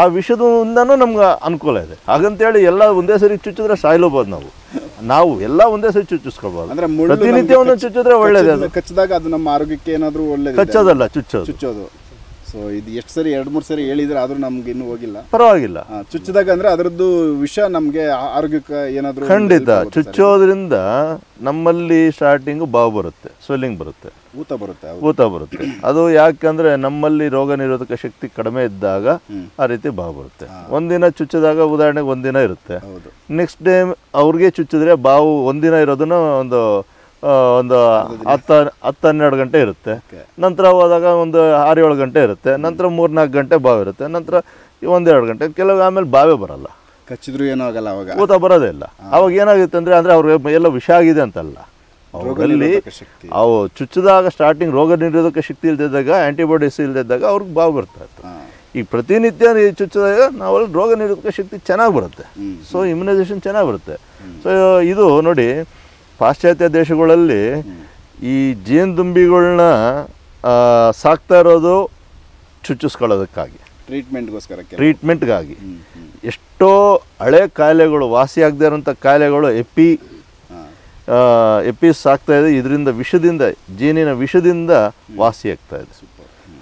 ಆ ವಿಷದಿಂದನೂ ನಮ್ಗೆ ಅನುಕೂಲ ಇದೆ ಹಾಗಂತ ಹೇಳಿ ಎಲ್ಲ ಒಂದೇ ಸರಿ ಚುಚ್ಚಿದ್ರೆ ಸಾಯ್ಲೋಬೋದು ನಾವು ನಾವು ಎಲ್ಲ ಒಂದೇ ಸರಿ ಚುಚ್ಚಿಸ್ಕೊಬೋದು ಅಂದ್ರೆ ಪ್ರತಿನಿತ್ಯ ಒಂದೊಂದು ಚುಚ್ಚಿದ್ರೆ ಒಳ್ಳೇದು ಕಚ್ಚದಾಗ ಅದು ನಮ್ಮ ಆರೋಗ್ಯಕ್ಕೆ ಏನಾದರೂ ಒಳ್ಳೇದು ಕಚ್ಚೋದಲ್ಲ ಚುಚ್ಚೋದು ಚುಚ್ಚೋದು ಸೊ ಇದು ಎಷ್ಟು ಸರಿ ಎರಡು ಮೂರು ಸರಿ ಹೇಳಿದ್ರೆ ಆದರೂ ನಮ್ಗೆ ಇನ್ನೂ ಹೋಗಿಲ್ಲ ಪರವಾಗಿಲ್ಲ ಚುಚ್ಚಿದಾಗ ಅಂದ್ರೆ ಅದರದ್ದು ವಿಷಯ ನಮಗೆ ಆರೋಗ್ಯಕ್ಕೆ ಏನಾದರೂ ಖಂಡಿತ ಚುಚ್ಚೋದ್ರಿಂದ ನಮ್ಮಲ್ಲಿ ಸ್ಟಾರ್ಟಿಂಗ್ ಬಾವು ಬರುತ್ತೆ ಸ್ವೆಲ್ಲಿಂಗ್ ಬರುತ್ತೆ ಊತ ಬರುತ್ತೆ ಊತ ಬರುತ್ತೆ ಅದು ಯಾಕಂದ್ರೆ ನಮ್ಮಲ್ಲಿ ರೋಗ ನಿರೋಧಕ ಶಕ್ತಿ ಕಡಿಮೆ ಇದ್ದಾಗ ಆ ರೀತಿ ಬಾವು ಬರುತ್ತೆ ಒಂದಿನ ಚುಚ್ಚಿದಾಗ ಉದಾಹರಣೆಗೆ ಒಂದಿನ ಇರುತ್ತೆ ನೆಕ್ಸ್ಟ್ ಡೇ ಅವ್ರಿಗೆ ಚುಚ್ಚಿದ್ರೆ ಬಾವು ಒಂದಿನ ಇರೋದನ್ನ ಒಂದು ಒಂದು ಹತ್ತು ಹತ್ತು ಹನ್ನೆರಡು ಗಂಟೆ ಇರುತ್ತೆ ನಂತರ ಹೋದಾಗ ಒಂದು ಆರು ಏಳು ಗಂಟೆ ಇರುತ್ತೆ ನಂತರ ಮೂರ್ನಾಲ್ಕು ಗಂಟೆ ಬಾವಿ ಇರುತ್ತೆ ನಂತರ ಒಂದೆರಡು ಗಂಟೆ ಕೆಲವು ಆಮೇಲೆ ಬಾವೇ ಬರಲ್ಲ ಕಚ್ಚಿದ್ರು ಏನೂ ಆಗಲ್ಲ ಅವಾಗ ಊತ ಬರೋದೇ ಇಲ್ಲ ಅವಾಗ ಏನಾಗುತ್ತೆ ಅಂದರೆ ಅಂದರೆ ಅವ್ರಿಗೆ ಎಲ್ಲ ವಿಷ ಆಗಿದೆ ಅಂತಲ್ಲ ಅವರಲ್ಲಿ ಅವು ಚುಚ್ಚಿದಾಗ ಸ್ಟಾರ್ಟಿಂಗ್ ರೋಗ ನಿರೋಧಕ ಶಕ್ತಿ ಇಲ್ದಿದ್ದಾಗ ಆ್ಯಂಟಿಬಾಡೀಸ್ ಇಲ್ದಿದ್ದಾಗ ಅವ್ರಿಗೆ ಬಾವು ಬರ್ತಾ ಇತ್ತು ಈ ಪ್ರತಿನಿತ್ಯ ಚುಚ್ಚಿದಾಗ ನಾವಲ್ಲಿ ರೋಗ ನಿರೋಧಕ ಶಕ್ತಿ ಚೆನ್ನಾಗಿ ಬರುತ್ತೆ ಸೊ ಇಮ್ಯುನೈಸೇಷನ್ ಚೆನ್ನಾಗಿ ಬರುತ್ತೆ ಸೊ ಇದು ನೋಡಿ ಪಾಶ್ಚಾತ್ಯ ದೇಶಗಳಲ್ಲಿ ಈ ಜೇನುದುಂಬಿಗಳನ್ನ ಸಾಕ್ತಾ ಇರೋದು ಚುಚ್ಚಿಸ್ಕೊಳ್ಳೋದಕ್ಕಾಗಿ ಟ್ರೀಟ್ಮೆಂಟ್ಗೋಸ್ಕರ ಟ್ರೀಟ್ಮೆಂಟ್ಗಾಗಿ ಎಷ್ಟೋ ಹಳೆ ಕಾಯಿಲೆಗಳು ವಾಸಿಯಾಗದೇ ಇರೋಂಥ ಕಾಯಿಲೆಗಳು ಎಪ್ಪಿ ಎಪ್ಪಿ ಸಾಕ್ತಾ ಇದೆ ಇದರಿಂದ ವಿಷದಿಂದ ಜೇನಿನ ವಿಷದಿಂದ ವಾಸಿಯಾಗ್ತಾ ಇದೆ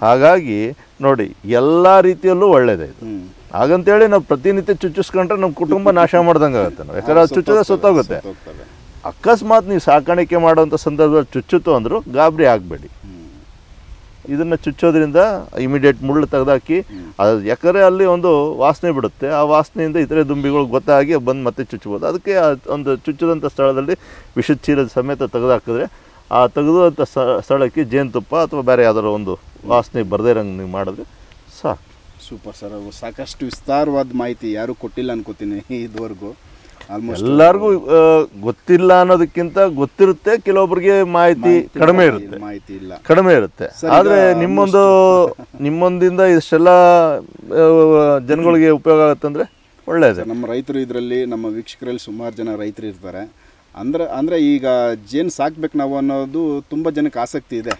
ಹಾಗಾಗಿ ನೋಡಿ ಎಲ್ಲ ರೀತಿಯಲ್ಲೂ ಒಳ್ಳೇದೇ ಇದು ಹಾಗಂತೇಳಿ ನಾವು ಪ್ರತಿನಿತ್ಯ ಚುಚ್ಚಿಸ್ಕೊಂಡ್ರೆ ನಮ್ಮ ಕುಟುಂಬ ನಾಶ ಮಾಡ್ದಂಗೆ ಆಗುತ್ತೆ ನಾವು ಯಾಕಂದ್ರೆ ಅದು ಚುಚ್ಚಿದ್ರೆ ಸತ್ತೋಗುತ್ತೆ ಅಕಸ್ಮಾತ್ ನೀವು ಸಾಕಾಣಿಕೆ ಮಾಡುವಂಥ ಸಂದರ್ಭದಲ್ಲಿ ಚುಚ್ಚುತ್ತು ಅಂದರೂ ಗಾಬರಿ ಆಗಬೇಡಿ ಇದನ್ನು ಚುಚ್ಚೋದ್ರಿಂದ ಇಮಿಡಿಯೇಟ್ ಮುಳ್ಳು ತೆಗೆದಾಕಿ ಅದು ಯಾಕಂದರೆ ಅಲ್ಲಿ ಒಂದು ವಾಸನೆ ಬಿಡುತ್ತೆ ಆ ವಾಸನೆಯಿಂದ ಇತರೆ ದುಂಬಿಗಳು ಗೊತ್ತಾಗಿ ಬಂದು ಮತ್ತೆ ಚುಚ್ಚಬೋದು ಅದಕ್ಕೆ ಒಂದು ಚುಚ್ಚದಂಥ ಸ್ಥಳದಲ್ಲಿ ವಿಷದ ಚೀಲದ ಸಮೇತ ತೆಗೆದಾಕಿದ್ರೆ ಆ ತೆಗೆದಂಥ ಸ್ಥಳಕ್ಕೆ ಜೇನುತುಪ್ಪ ಅಥವಾ ಬೇರೆ ಯಾವ್ದಾರು ಒಂದು ವಾಸನೆ ಬರದೇ ಇರೋಂಗೆ ನೀವು ಮಾಡಿದ್ರೆ ಸಾಕು ಸೂಪರ್ ಸರ್ ಸಾಕಷ್ಟು ವಿಸ್ತಾರವಾದ ಮಾಹಿತಿ ಯಾರೂ ಕೊಟ್ಟಿಲ್ಲ ಅನ್ಕೋತೀನಿ ಇದುವರೆಗೂ ಎಲ್ಲರಿಗೂ ಗೊತ್ತಿಲ್ಲ ಅನ್ನೋದಕ್ಕಿಂತ ಗೊತ್ತಿರುತ್ತೆ ಕೆಲವೊಬ್ಬರಿಗೆ ಮಾಹಿತಿ ಕಡಿಮೆ ಇರುತ್ತೆ ಮಾಹಿತಿ ಇಲ್ಲ ಕಡಿಮೆ ಇರುತ್ತೆ ಆದರೆ ನಿಮ್ಮೊಂದು ನಿಮ್ಮೊಂದಿಂದ ಇಷ್ಟೆಲ್ಲ ಜನಗಳಿಗೆ ಉಪಯೋಗ ಆಗುತ್ತೆ ಅಂದ್ರೆ ಒಳ್ಳೆಯದು ನಮ್ಮ ರೈತರು ಇದರಲ್ಲಿ ನಮ್ಮ ವೀಕ್ಷಕರಲ್ಲಿ ಸುಮಾರು ಜನ ರೈತರು ಇರ್ತಾರೆ ಅಂದ್ರೆ ಅಂದ್ರೆ ಈಗ ಜೇನು ಸಾಕ್ಬೇಕು ನಾವು ಅನ್ನೋದು ತುಂಬಾ ಜನಕ್ಕೆ ಆಸಕ್ತಿ ಇದೆ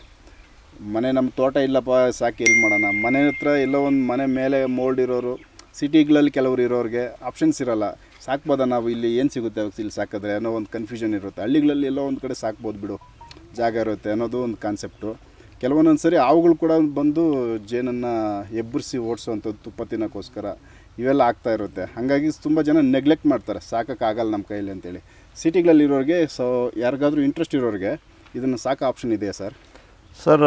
ಮನೆ ನಮ್ಮ ತೋಟ ಇಲ್ಲಪ್ಪ ಸಾಕಿ ಎಲ್ಲಿ ಮಾಡೋಣ ಮನೆ ಹತ್ರ ಎಲ್ಲೋ ಒಂದು ಮನೆ ಮೇಲೆ ಮೋಲ್ಡ್ ಇರೋರು ಸಿಟಿಗಳಲ್ಲಿ ಕೆಲವರು ಇರೋರಿಗೆ ಆಪ್ಷನ್ಸ್ ಇರೋಲ್ಲ ಸಾಕ್ಬೋದ ನಾವು ಇಲ್ಲಿ ಏನು ಸಿಗುತ್ತೆ ಇಲ್ಲಿ ಸಾಕಿದ್ರೆ ಅನ್ನೋ ಒಂದು ಕನ್ಫ್ಯೂಷನ್ ಇರುತ್ತೆ ಹಳ್ಳಿಗಳಲ್ಲಿ ಎಲ್ಲೋ ಒಂದು ಕಡೆ ಸಾಕ್ಬೋದು ಬಿಡು ಜಾಗ ಇರುತ್ತೆ ಅನ್ನೋದು ಒಂದು ಕಾನ್ಸೆಪ್ಟು ಕೆಲವೊಂದೊಂದು ಸರಿ ಆವುಗಳು ಕೂಡ ಬಂದು ಜೇನನ್ನು ಎಬ್ಬರಿಸಿ ಓಡಿಸೋವಂಥದ್ದು ತುಪ್ಪ ತಿನ್ನೋಕ್ಕೋಸ್ಕರ ಇವೆಲ್ಲ ಆಗ್ತಾ ಇರುತ್ತೆ ಹಾಗಾಗಿ ತುಂಬ ಜನ ನೆಗ್ಲೆಕ್ಟ್ ಮಾಡ್ತಾರೆ ಸಾಕೋಕ್ಕಾಗಲ್ಲ ನಮ್ಮ ಕೈಯಲ್ಲಿ ಅಂತೇಳಿ ಸಿಟಿಗಳಲ್ಲಿರೋರಿಗೆ ಸೊ ಯಾರಿಗಾದ್ರೂ ಇಂಟ್ರೆಸ್ಟ್ ಇರೋರಿಗೆ ಇದನ್ನು ಸಾಕೋ ಆಪ್ಷನ್ ಇದೆಯಾ ಸರ್ ಸರ್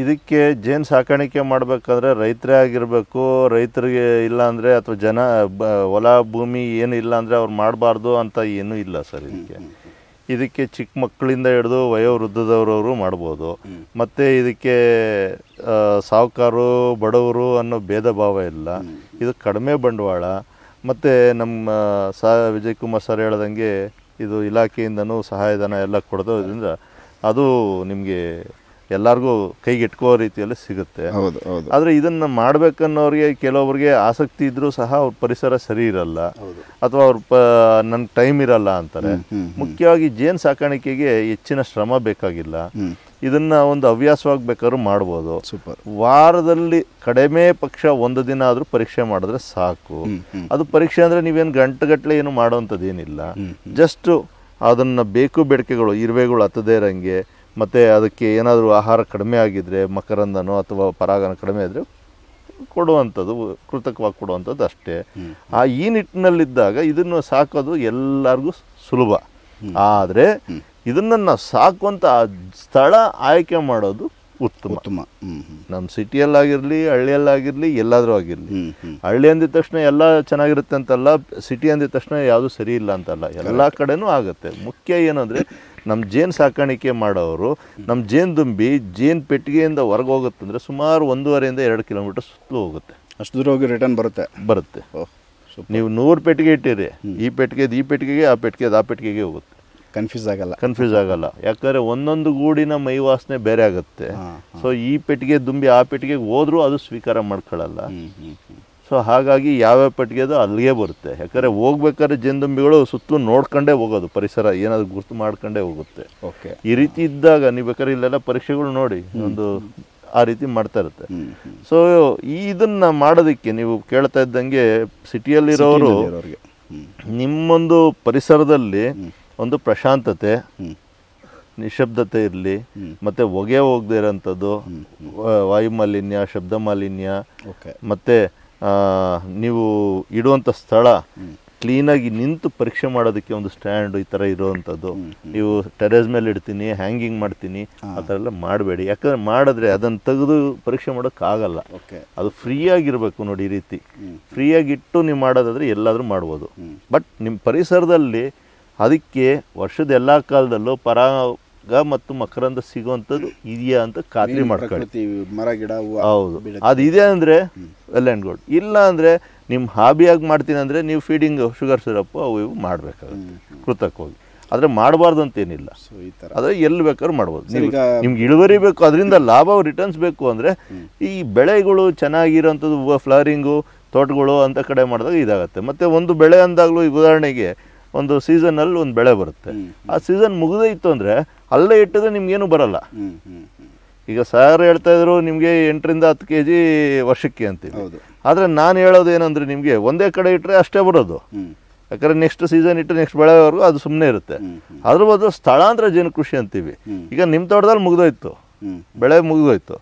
ಇದಕ್ಕೆ ಜೇನು ಸಾಕಾಣಿಕೆ ಮಾಡಬೇಕಾದ್ರೆ ರೈತರೇ ಆಗಿರಬೇಕು ರೈತರಿಗೆ ಇಲ್ಲಾಂದರೆ ಅಥವಾ ಜನ ಹೊಲ ಭೂಮಿ ಏನು ಅಂದರೆ ಅವ್ರು ಮಾಡಬಾರ್ದು ಅಂತ ಏನೂ ಇಲ್ಲ ಸರ್ ಇದಕ್ಕೆ ಇದಕ್ಕೆ ಚಿಕ್ಕ ಮಕ್ಕಳಿಂದ ಹಿಡಿದು ವಯೋವೃದ್ಧದವರವರು ಮಾಡ್ಬೋದು ಮತ್ತು ಇದಕ್ಕೆ ಸಾಹುಕಾರು ಬಡವರು ಅನ್ನೋ ಭೇದ ಭಾವ ಇಲ್ಲ ಇದು ಕಡಿಮೆ ಬಂಡವಾಳ ಮತ್ತು ನಮ್ಮ ಸ ವಿಜಯ್ ಕುಮಾರ್ ಸರ್ ಹೇಳ್ದಂಗೆ ಇದು ಇಲಾಖೆಯಿಂದನೂ ಸಹಾಯಧನ ಎಲ್ಲ ಕೊಡೋದ್ರಿಂದ ಅದು ನಿಮಗೆ ಎಲ್ಲರಿಗೂ ಕೈಗೆಟ್ಕೋ ರೀತಿಯಲ್ಲಿ ಸಿಗುತ್ತೆ ಹೌದು ಹೌದು ಆದರೆ ಇದನ್ನು ಮಾಡ್ಬೇಕನ್ನೋರಿಗೆ ಕೆಲವೊಬ್ಬರಿಗೆ ಆಸಕ್ತಿ ಇದ್ರೂ ಸಹ ಅವ್ರ ಪರಿಸರ ಸರಿ ಇರಲ್ಲ ಅಥವಾ ಅವ್ರ ಪ ನನ್ನ ಟೈಮ್ ಇರಲ್ಲ ಅಂತಾರೆ ಮುಖ್ಯವಾಗಿ ಜೇನು ಸಾಕಾಣಿಕೆಗೆ ಹೆಚ್ಚಿನ ಶ್ರಮ ಬೇಕಾಗಿಲ್ಲ ಇದನ್ನ ಒಂದು ಹವ್ಯಾಸವಾಗಿ ಬೇಕಾದ್ರೂ ಮಾಡ್ಬೋದು ಸೂಪರ್ ವಾರದಲ್ಲಿ ಕಡಿಮೆ ಪಕ್ಷ ಒಂದು ದಿನ ಆದರೂ ಪರೀಕ್ಷೆ ಮಾಡಿದ್ರೆ ಸಾಕು ಅದು ಪರೀಕ್ಷೆ ಅಂದರೆ ನೀವೇನು ಗಟ್ಟಲೆ ಏನು ಮಾಡೋವಂಥದ್ದೇನಿಲ್ಲ ಏನಿಲ್ಲ ಜಸ್ಟ್ ಅದನ್ನು ಬೇಕು ಬೇಡಿಕೆಗಳು ಇರುವೆಗಳು ಹತ್ತದೇ ಇರಂಗೆ ಮತ್ತು ಅದಕ್ಕೆ ಏನಾದರೂ ಆಹಾರ ಕಡಿಮೆ ಆಗಿದ್ದರೆ ಮಕರಂದನೋ ಅಥವಾ ಪರಾಗನ ಕಡಿಮೆ ಆದರೆ ಕೊಡುವಂಥದ್ದು ಕೃತಕವಾಗಿ ಕೊಡುವಂಥದ್ದು ಅಷ್ಟೇ ಆ ಈ ನಿಟ್ಟಿನಲ್ಲಿದ್ದಾಗ ಇದನ್ನು ಸಾಕೋದು ಎಲ್ಲರಿಗೂ ಸುಲಭ ಆದರೆ ಇದನ್ನು ನಾವು ಸಾಕುವಂಥ ಸ್ಥಳ ಆಯ್ಕೆ ಮಾಡೋದು ಉತ್ತಮ ಉತ್ತಮ ನಮ್ಮ ಸಿಟಿಯಲ್ಲಾಗಿರಲಿ ಹಳ್ಳಿಯಲ್ಲಾಗಿರಲಿ ಎಲ್ಲಾದರೂ ಆಗಿರಲಿ ಹಳ್ಳಿ ಅಂದಿದ ತಕ್ಷಣ ಎಲ್ಲ ಚೆನ್ನಾಗಿರುತ್ತೆ ಅಂತಲ್ಲ ಸಿಟಿ ಅಂದಿದ ತಕ್ಷಣ ಯಾವುದು ಸರಿ ಇಲ್ಲ ಅಂತಲ್ಲ ಎಲ್ಲ ಕಡೆನೂ ಆಗುತ್ತೆ ಮುಖ್ಯ ಏನಂದರೆ ನಮ್ಮ ಜೇನು ಸಾಕಾಣಿಕೆ ಮಾಡೋರು ನಮ್ಮ ಜೇನು ದುಂಬಿ ಜೇನು ಪೆಟ್ಟಿಗೆಯಿಂದ ಹೊರಗೆ ಹೋಗುತ್ತೆ ಅಂದರೆ ಸುಮಾರು ಒಂದೂವರೆಯಿಂದ ಎರಡು ಕಿಲೋಮೀಟರ್ ಸುತ್ತಲೂ ಹೋಗುತ್ತೆ ಅಷ್ಟು ದೂರ ಹೋಗಿ ರಿಟರ್ನ್ ಬರುತ್ತೆ ಬರುತ್ತೆ ನೀವು ನೂರು ಪೆಟ್ಟಿಗೆ ಇಟ್ಟಿರಿ ಈ ಪೆಟ್ಟಿಗೆದು ಈ ಪೆಟ್ಟಿಗೆಗೆ ಆ ಪೆಟ್ಟಿಗೆದು ಆ ಪೆಟ್ಟಿಗೆಗೆ ಹೋಗುತ್ತೆ ಕನ್ಫ್ಯೂಸ್ ಆಗಲ್ಲ ಕನ್ಫ್ಯೂಸ್ ಆಗಲ್ಲ ಯಾಕಂದ್ರೆ ಒಂದೊಂದು ಗೂಡಿನ ಮೈ ವಾಸನೆ ಬೇರೆ ಆಗುತ್ತೆ ಸೊ ಈ ಪೆಟ್ಟಿಗೆ ದುಂಬಿ ಆ ಪೆಟ್ಟಿಗೆ ಹೋದ್ರೂ ಅದು ಸ್ವೀಕಾರ ಮಾಡ್ಕೊಳ್ಳಲ್ಲ ಸೊ ಹಾಗಾಗಿ ಯಾವ್ಯಾವ ಅದು ಅಲ್ಲಿಗೆ ಬರುತ್ತೆ ಯಾಕಂದ್ರೆ ಹೋಗ್ಬೇಕಾದ್ರೆ ದುಂಬಿಗಳು ಸುತ್ತಲೂ ನೋಡ್ಕೊಂಡೇ ಹೋಗೋದು ಪರಿಸರ ಏನಾದ್ರು ಗುರ್ತು ಮಾಡ್ಕೊಂಡೇ ಹೋಗುತ್ತೆ ಓಕೆ ಈ ರೀತಿ ಇದ್ದಾಗ ನೀವು ಬೇಕಾದ್ರೆ ಇಲ್ಲೆಲ್ಲ ಪರೀಕ್ಷೆಗಳು ನೋಡಿ ಒಂದು ಆ ರೀತಿ ಮಾಡ್ತಾ ಇರುತ್ತೆ ಸೊ ಇದನ್ನ ಮಾಡೋದಕ್ಕೆ ನೀವು ಕೇಳ್ತಾ ಇದ್ದಂಗೆ ಸಿಟಿಯಲ್ಲಿರೋರು ನಿಮ್ಮೊಂದು ಪರಿಸರದಲ್ಲಿ ಒಂದು ಪ್ರಶಾಂತತೆ ನಿಶಬ್ದತೆ ಇರಲಿ ಮತ್ತೆ ಹೊಗೆ ಹೋಗದೆ ಇರೋಂಥದ್ದು ವಾಯು ಮಾಲಿನ್ಯ ಶಬ್ದ ಮಾಲಿನ್ಯ ಮತ್ತೆ ನೀವು ಇಡುವಂಥ ಸ್ಥಳ ಕ್ಲೀನಾಗಿ ನಿಂತು ಪರೀಕ್ಷೆ ಮಾಡೋದಕ್ಕೆ ಒಂದು ಸ್ಟ್ಯಾಂಡ್ ಈ ಥರ ಇರುವಂಥದ್ದು ನೀವು ಟೆರೇಸ್ ಮೇಲೆ ಇಡ್ತೀನಿ ಹ್ಯಾಂಗಿಂಗ್ ಮಾಡ್ತೀನಿ ಆ ಥರ ಎಲ್ಲ ಮಾಡಬೇಡಿ ಯಾಕಂದ್ರೆ ಮಾಡಿದ್ರೆ ಅದನ್ನು ತೆಗೆದು ಪರೀಕ್ಷೆ ಮಾಡೋಕ್ಕಾಗಲ್ಲ ಅದು ಫ್ರೀಯಾಗಿರಬೇಕು ನೋಡಿ ಈ ರೀತಿ ಫ್ರೀಯಾಗಿಟ್ಟು ನೀವು ಮಾಡೋದಾದರೆ ಎಲ್ಲಾದರೂ ಮಾಡ್ಬೋದು ಬಟ್ ನಿಮ್ಮ ಪರಿಸರದಲ್ಲಿ ಅದಕ್ಕೆ ವರ್ಷದ ಎಲ್ಲ ಕಾಲದಲ್ಲೂ ಪರಾಗ ಮತ್ತು ಮಕರಂದ ಸಿಗುವಂಥದ್ದು ಇದೆಯಾ ಅಂತ ಖಾತ್ರಿ ಮಾಡ್ಕೊಳ್ತೀವಿ ಮರ ಗಿಡ ಹೌದು ಅದಿದೆ ಅಂದರೆ ವೆಲ್ ಆ್ಯಂಡ್ ಗುಡ್ ಇಲ್ಲ ಅಂದರೆ ನಿಮ್ಮ ಹಾಬಿಯಾಗಿ ಮಾಡ್ತೀನಿ ಅಂದರೆ ನೀವು ಫೀಡಿಂಗ್ ಶುಗರ್ ಸಿರಪ್ ಅವು ಇವು ಮಾಡಬೇಕಾಗುತ್ತೆ ಕೃತಕವಾಗಿ ಆದರೆ ಮಾಡಬಾರ್ದು ಅಂತೇನಿಲ್ಲ ಆದರೆ ಎಲ್ಲಿ ಬೇಕಾದ್ರೂ ಮಾಡ್ಬೋದು ನಿಮ್ಗೆ ಇಳುವರಿ ಬೇಕು ಅದರಿಂದ ಲಾಭ ರಿಟರ್ನ್ಸ್ ಬೇಕು ಅಂದರೆ ಈ ಬೆಳೆಗಳು ಚೆನ್ನಾಗಿರೋಂಥದ್ದು ಫ್ಲವರಿಂಗು ತೋಟಗಳು ಅಂತ ಕಡೆ ಮಾಡಿದಾಗ ಇದಾಗುತ್ತೆ ಮತ್ತು ಒಂದು ಬೆಳೆ ಅಂದಾಗಲೂ ಈಗ ಉದಾಹರಣೆಗೆ ಒಂದು ಅಲ್ಲಿ ಒಂದು ಬೆಳೆ ಬರುತ್ತೆ ಆ ಸೀಸನ್ ಮುಗಿದೇ ಇತ್ತು ಅಂದರೆ ಅಲ್ಲೇ ಇಟ್ಟಿದ್ರೆ ಏನು ಬರಲ್ಲ ಈಗ ಸರ್ ಹೇಳ್ತಾ ಇದ್ರು ನಿಮಗೆ ಎಂಟರಿಂದ ಹತ್ತು ಕೆ ಜಿ ವರ್ಷಕ್ಕೆ ಅಂತೀವಿ ಆದ್ರೆ ನಾನು ಹೇಳೋದು ಏನಂದ್ರೆ ನಿಮಗೆ ಒಂದೇ ಕಡೆ ಇಟ್ಟರೆ ಅಷ್ಟೇ ಬರೋದು ಯಾಕಂದ್ರೆ ನೆಕ್ಸ್ಟ್ ಸೀಸನ್ ಇಟ್ಟು ನೆಕ್ಸ್ಟ್ ಬೆಳೆವರೆಗೂ ಅದು ಸುಮ್ಮನೆ ಇರುತ್ತೆ ಅದ್ರ ಬದಲು ಸ್ಥಳಾಂತರ ಜೇನು ಕೃಷಿ ಅಂತೀವಿ ಈಗ ನಿಮ್ಮ ತೋಟದಲ್ಲಿ ಮುಗಿದೋಯ್ತು ಬೆಳೆ ಮುಗಿದೋಯ್ತು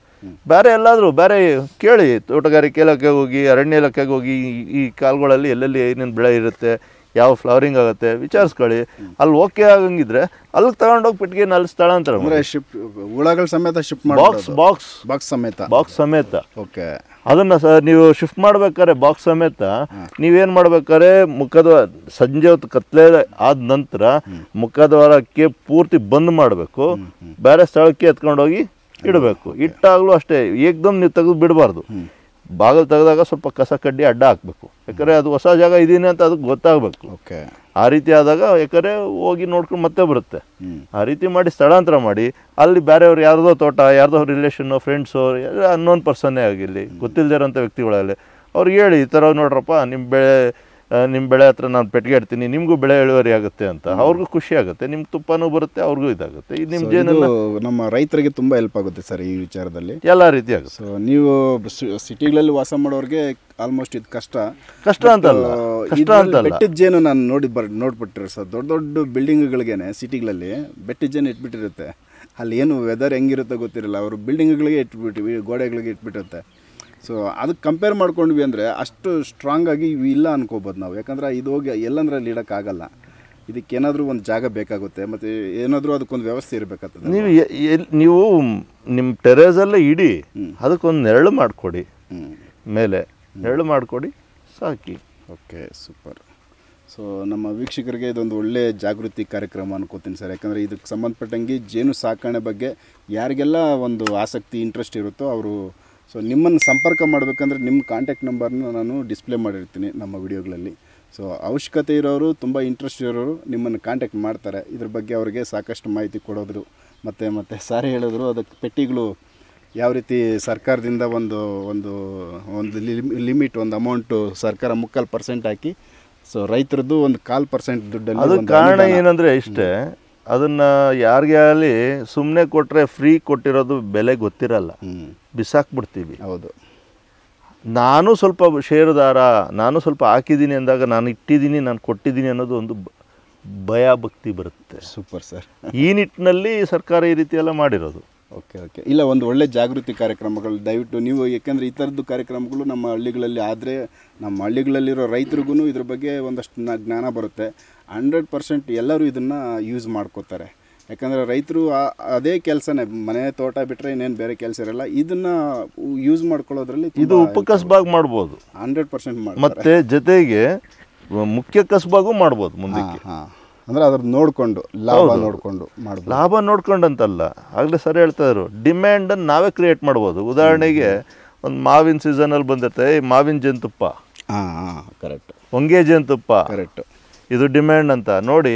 ಬೇರೆ ಎಲ್ಲಾದರೂ ಬೇರೆ ಕೇಳಿ ತೋಟಗಾರಿಕೆ ಇಲಾಖೆಗೆ ಹೋಗಿ ಅರಣ್ಯ ಇಲಾಖೆಗೆ ಹೋಗಿ ಈ ಕಾಲುಗಳಲ್ಲಿ ಎಲ್ಲೆಲ್ಲಿ ಏನೇನು ಬೆಳೆ ಇರುತ್ತೆ ಯಾವ ಫ್ಲವರಿಂಗ್ ಆಗುತ್ತೆ ವಿಚಾರಿಸ್ಕೊಳ್ಳಿ ಅಲ್ಲಿ ಓಕೆ ಆಗಂಗಿದ್ರೆ ಅಲ್ಲಿ ತಗೊಂಡೋಗಿ ಪೆಟ್ಟಿಗೆ ಅಲ್ಲಿ ಸ್ಥಳಾಂತರ ಶಿಫ್ಟ್ ಹುಳಗಳ ಸಮೇತ ಶಿಫ್ಟ್ ಬಾಕ್ಸ್ ಬಾಕ್ಸ್ ಬಾಕ್ಸ್ ಸಮೇತ ಬಾಕ್ಸ್ ಸಮೇತ ಓಕೆ ಅದನ್ನ ನೀವು ಶಿಫ್ಟ್ ಮಾಡ್ಬೇಕಾರೆ ಬಾಕ್ಸ್ ಸಮೇತ ನೀವೇನ್ ಮಾಡ್ಬೇಕಾದ್ರೆ ಮುಖದ ಸಂಜೆ ಹೊತ್ತು ಕತ್ಲೆ ಆದ ನಂತರ ಮುಖದ್ವಾರಕ್ಕೆ ಪೂರ್ತಿ ಬಂದ್ ಮಾಡಬೇಕು ಬೇರೆ ಸ್ಥಳಕ್ಕೆ ಎತ್ಕೊಂಡೋಗಿ ಇಡಬೇಕು ಇಟ್ಟಾಗಲೂ ಅಷ್ಟೇ ಏಕ್ದಮ್ ನೀವು ತೆಗೆದು ಬಿಡಬಾರ್ದು ಬಾಗಿಲು ತೆಗೆದಾಗ ಸ್ವಲ್ಪ ಕಸ ಕಡ್ಡಿ ಅಡ್ಡ ಹಾಕಬೇಕು ಯಾಕಂದರೆ ಅದು ಹೊಸ ಜಾಗ ಇದ್ದೀನಿ ಅಂತ ಅದಕ್ಕೆ ಗೊತ್ತಾಗಬೇಕು ಓಕೆ ಆ ರೀತಿ ಆದಾಗ ಯಾಕಂದರೆ ಹೋಗಿ ನೋಡ್ಕೊಂಡು ಮತ್ತೆ ಬರುತ್ತೆ ಆ ರೀತಿ ಮಾಡಿ ಸ್ಥಳಾಂತರ ಮಾಡಿ ಅಲ್ಲಿ ಬೇರೆಯವ್ರು ಯಾರ್ದೋ ತೋಟ ಯಾರ್ದೋ ರಿಲೇಷನ್ನು ಫ್ರೆಂಡ್ಸು ಎಲ್ಲ ಅನ್ನೋನ್ ಪರ್ಸನ್ನೇ ಆಗಿರಲಿ ಗೊತ್ತಿಲ್ಲದೇ ಇರೋಂಥ ವ್ಯಕ್ತಿಗಳಲ್ಲಿ ಅವ್ರಿಗೆ ಹೇಳಿ ಈ ಥರ ನೋಡ್ರಪ್ಪ ನಿಮ್ಮ ಬೆಳೆ ನಿಮ್ಮ ಬೆಳೆ ಹತ್ರ ನಾನು ಪೆಟ್ಟಿಗೆ ಇಡ್ತೀನಿ ನಿಮಗೂ ಬೆಳೆ ಇಳುವರಿ ಆಗುತ್ತೆ ಅಂತ ಅವ್ರಿಗೂ ಖುಷಿ ಆಗುತ್ತೆ ನಿಮ್ಮ ತುಪ್ಪನೂ ಬರುತ್ತೆ ಅವ್ರಿಗೂ ಇದಾಗುತ್ತೆ ಇದು ನಿಮ್ಮ ಜೇನು ನಮ್ಮ ರೈತರಿಗೆ ತುಂಬ ಹೆಲ್ಪ್ ಆಗುತ್ತೆ ಸರ್ ಈ ವಿಚಾರದಲ್ಲಿ ಎಲ್ಲ ರೀತಿ ಆಗುತ್ತೆ ನೀವು ಸಿಟಿಗಳಲ್ಲಿ ವಾಸ ಮಾಡೋರಿಗೆ ಆಲ್ಮೋಸ್ಟ್ ಇದು ಕಷ್ಟ ಕಷ್ಟ ಅಂತ ಕಷ್ಟ ಅಂತಲ್ಲ ಬೆಟ್ಟದ ಜೇನು ನಾನು ನೋಡಿ ಬರ್ ನೋಡ್ಬಿಟ್ಟಿರೋ ಸರ್ ದೊಡ್ಡ ದೊಡ್ಡ ಬಿಲ್ಡಿಂಗ್ಗಳಿಗೇನೆ ಸಿಟಿಗಳಲ್ಲಿ ಬೆಟ್ಟದ ಜೇನು ಇಟ್ಬಿಟ್ಟಿರುತ್ತೆ ಅಲ್ಲಿ ಏನು ವೆದರ್ ಹೆಂಗಿರುತ್ತೋ ಗೊತ್ತಿರಲ್ಲ ಅವರು ಬಿಲ್ಡಿಂಗ್ಗಳಿಗೆ ಇಟ್ಬಿಟ್ಟು ಗೋಡೆಗಳಿಗೆ ಇಟ್ಬಿಟ್ಟಿರುತ್ತೆ ಸೊ ಅದಕ್ಕೆ ಕಂಪೇರ್ ಮಾಡ್ಕೊಂಡ್ವಿ ಅಂದರೆ ಅಷ್ಟು ಸ್ಟ್ರಾಂಗ್ ಆಗಿ ಇವು ಇಲ್ಲ ಅನ್ಕೋಬೋದು ನಾವು ಯಾಕಂದ್ರೆ ಇದು ಹೋಗಿ ಎಲ್ಲಂದ್ರಲ್ಲಿ ಇಡೋಕ್ಕಾಗಲ್ಲ ಇದಕ್ಕೇನಾದರೂ ಒಂದು ಜಾಗ ಬೇಕಾಗುತ್ತೆ ಮತ್ತು ಏನಾದರೂ ಅದಕ್ಕೊಂದು ವ್ಯವಸ್ಥೆ ಇರಬೇಕಾಗ್ತದೆ ನೀವು ನೀವು ನಿಮ್ಮ ಟೆರೇಸಲ್ಲೇ ಇಡಿ ಅದಕ್ಕೊಂದು ನೆರಳು ಮಾಡಿಕೊಡಿ ಮೇಲೆ ನೆರಳು ಮಾಡಿಕೊಡಿ ಸಾಕಿ ಓಕೆ ಸೂಪರ್ ಸೊ ನಮ್ಮ ವೀಕ್ಷಕರಿಗೆ ಇದೊಂದು ಒಳ್ಳೆಯ ಜಾಗೃತಿ ಕಾರ್ಯಕ್ರಮ ಅನ್ಕೋತೀನಿ ಸರ್ ಯಾಕಂದರೆ ಇದಕ್ಕೆ ಸಂಬಂಧಪಟ್ಟಂಗೆ ಜೇನು ಸಾಕಣೆ ಬಗ್ಗೆ ಯಾರಿಗೆಲ್ಲ ಒಂದು ಆಸಕ್ತಿ ಇಂಟ್ರೆಸ್ಟ್ ಇರುತ್ತೋ ಅವರು ಸೊ ನಿಮ್ಮನ್ನು ಸಂಪರ್ಕ ಮಾಡಬೇಕಂದ್ರೆ ನಿಮ್ಮ ಕಾಂಟ್ಯಾಕ್ಟ್ ನಂಬರ್ನ ನಾನು ಡಿಸ್ಪ್ಲೇ ಮಾಡಿರ್ತೀನಿ ನಮ್ಮ ವಿಡಿಯೋಗಳಲ್ಲಿ ಸೊ ಅವಶ್ಯಕತೆ ಇರೋರು ತುಂಬ ಇಂಟ್ರೆಸ್ಟ್ ಇರೋರು ನಿಮ್ಮನ್ನು ಕಾಂಟ್ಯಾಕ್ಟ್ ಮಾಡ್ತಾರೆ ಇದ್ರ ಬಗ್ಗೆ ಅವರಿಗೆ ಸಾಕಷ್ಟು ಮಾಹಿತಿ ಕೊಡೋದ್ರು ಮತ್ತು ಮತ್ತು ಸಾರಿ ಹೇಳಿದ್ರು ಅದಕ್ಕೆ ಪೆಟ್ಟಿಗಳು ಯಾವ ರೀತಿ ಸರ್ಕಾರದಿಂದ ಒಂದು ಒಂದು ಒಂದು ಲಿಮಿಟ್ ಒಂದು ಅಮೌಂಟು ಸರ್ಕಾರ ಮುಕ್ಕಾಲು ಪರ್ಸೆಂಟ್ ಹಾಕಿ ಸೊ ರೈತರದ್ದು ಒಂದು ಕಾಲು ಪರ್ಸೆಂಟ್ ದುಡ್ಡಲ್ಲಿ ಅದು ಕಾರಣ ಏನಂದರೆ ಇಷ್ಟೇ ಅದನ್ನು ಯಾರಿಗೆ ಆಗಲಿ ಸುಮ್ಮನೆ ಕೊಟ್ಟರೆ ಫ್ರೀ ಕೊಟ್ಟಿರೋದು ಬೆಲೆ ಗೊತ್ತಿರಲ್ಲ ಬಿಸಾಕ್ಬಿಡ್ತೀವಿ ಹೌದು ನಾನು ಸ್ವಲ್ಪ ಷೇರುದಾರ ನಾನು ಸ್ವಲ್ಪ ಹಾಕಿದ್ದೀನಿ ಅಂದಾಗ ನಾನು ಇಟ್ಟಿದ್ದೀನಿ ನಾನು ಕೊಟ್ಟಿದ್ದೀನಿ ಅನ್ನೋದು ಒಂದು ಭಯ ಭಕ್ತಿ ಬರುತ್ತೆ ಸೂಪರ್ ಸರ್ ಈ ನಿಟ್ಟಿನಲ್ಲಿ ಸರ್ಕಾರ ಈ ರೀತಿ ಎಲ್ಲ ಮಾಡಿರೋದು ಓಕೆ ಓಕೆ ಇಲ್ಲ ಒಂದು ಒಳ್ಳೆ ಜಾಗೃತಿ ಕಾರ್ಯಕ್ರಮಗಳು ದಯವಿಟ್ಟು ನೀವು ಯಾಕೆಂದರೆ ಈ ಥರದ್ದು ಕಾರ್ಯಕ್ರಮಗಳು ನಮ್ಮ ಹಳ್ಳಿಗಳಲ್ಲಿ ಆದರೆ ನಮ್ಮ ಹಳ್ಳಿಗಳಲ್ಲಿರೋ ರೈತರಿಗೂ ಇದ್ರ ಬಗ್ಗೆ ಒಂದಷ್ಟು ಜ್ಞಾನ ಬರುತ್ತೆ ಹಂಡ್ರೆಡ್ ಪರ್ಸೆಂಟ್ ಎಲ್ಲರೂ ಇದನ್ನು ಯೂಸ್ ಮಾಡ್ಕೋತಾರೆ ಯಾಕಂದರೆ ರೈತರು ಅದೇ ಕೆಲಸನೇ ಮನೆ ತೋಟ ಬಿಟ್ಟರೆ ಇನ್ನೇನು ಬೇರೆ ಕೆಲಸ ಇರಲ್ಲ ಇದನ್ನು ಯೂಸ್ ಮಾಡ್ಕೊಳ್ಳೋದ್ರಲ್ಲಿ ಇದು ಉಪ ಕಸ್ಬಾಗಿ ಮಾಡ್ಬೋದು ಹಂಡ್ರೆಡ್ ಪರ್ಸೆಂಟ್ ಮಾಡಿ ಮತ್ತು ಜೊತೆಗೆ ಮುಖ್ಯ ಕಸಬಾಗೂ ಮಾಡ್ಬೋದು ಮುಂದಕ್ಕೆ ಅಂದ್ರೆ ಅದ್ರ ನೋಡಿಕೊಂಡು ಲಾಭ ನೋಡಿಕೊಂಡು ಮಾಡ್ಬೋದು ಲಾಭ ನೋಡ್ಕೊಂಡಂತಲ್ಲ ಆಗಲೇ ಸರಿ ಇದ್ರು ಡಿಮ್ಯಾಂಡನ್ನು ನಾವೇ ಕ್ರಿಯೇಟ್ ಮಾಡ್ಬೋದು ಉದಾಹರಣೆಗೆ ಒಂದು ಮಾವಿನ ಸೀಸನಲ್ಲಿ ಅಲ್ಲಿ ಈ ಮಾವಿನ ಜೇನುತುಪ್ಪ ಹಾಂ ಕರೆಕ್ಟ್ ಹೊಂಗೆ ಜೇನುತುಪ್ಪ ಕರೆಕ್ಟ್ ಇದು ಡಿಮ್ಯಾಂಡ್ ಅಂತ ನೋಡಿ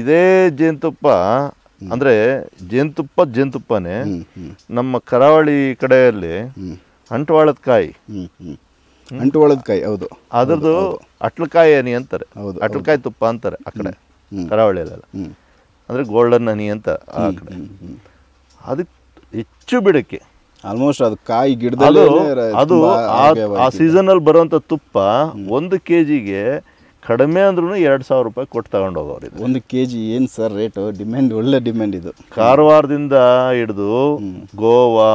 ಇದೇ ಜೇನುತುಪ್ಪ ಅಂದ್ರೆ ಜೇನುತುಪ್ಪ ಜೇನುತುಪ್ಪನೇ ನಮ್ಮ ಕರಾವಳಿ ಕಡೆಯಲ್ಲಿ ಅಂಟವಾಳದ ಕಾಯಿ ಅಂಟವಾಳದ ಕಾಯಿ ಹೌದು ಅದ್ರದು ಅಟ್ಲಕಾಯಿ ಹನಿ ಅಂತಾರೆ ಅಟ್ಲಕಾಯಿ ತುಪ್ಪ ಅಂತಾರೆ ಆ ಕಡೆ ಕರಾವಳಿಯಲ್ಲೆಲ್ಲ ಅಂದ್ರೆ ಗೋಲ್ಡನ್ ಹನಿ ಅಂತ ಆ ಕಡೆ ಅದಕ್ಕೆ ಹೆಚ್ಚು ಬಿಡಕ್ಕೆ ಆಲ್ಮೋಸ್ಟ್ ಅದು ಕಾಯಿ ಗಿಡದಲ್ಲಿ ಅದು ಆ ಅಲ್ಲಿ ಬರುವಂತ ತುಪ್ಪ ಒಂದು ಕೆಜಿಗೆ ಜಿಗೆ ಕಡಿಮೆ ಅಂದ್ರೂ ಎರಡು ಸಾವಿರ ರೂಪಾಯಿ ಕೊಟ್ಟು ತಗೊಂಡು ಹೋಗೋರು ಒಂದು ಕೆ ಜಿ ಏನು ಸರ್ ರೇಟು ಡಿಮ್ಯಾಂಡ್ ಒಳ್ಳೆ ಡಿಮ್ಯಾಂಡ್ ಇದು ಕಾರವಾರದಿಂದ ಹಿಡಿದು ಗೋವಾ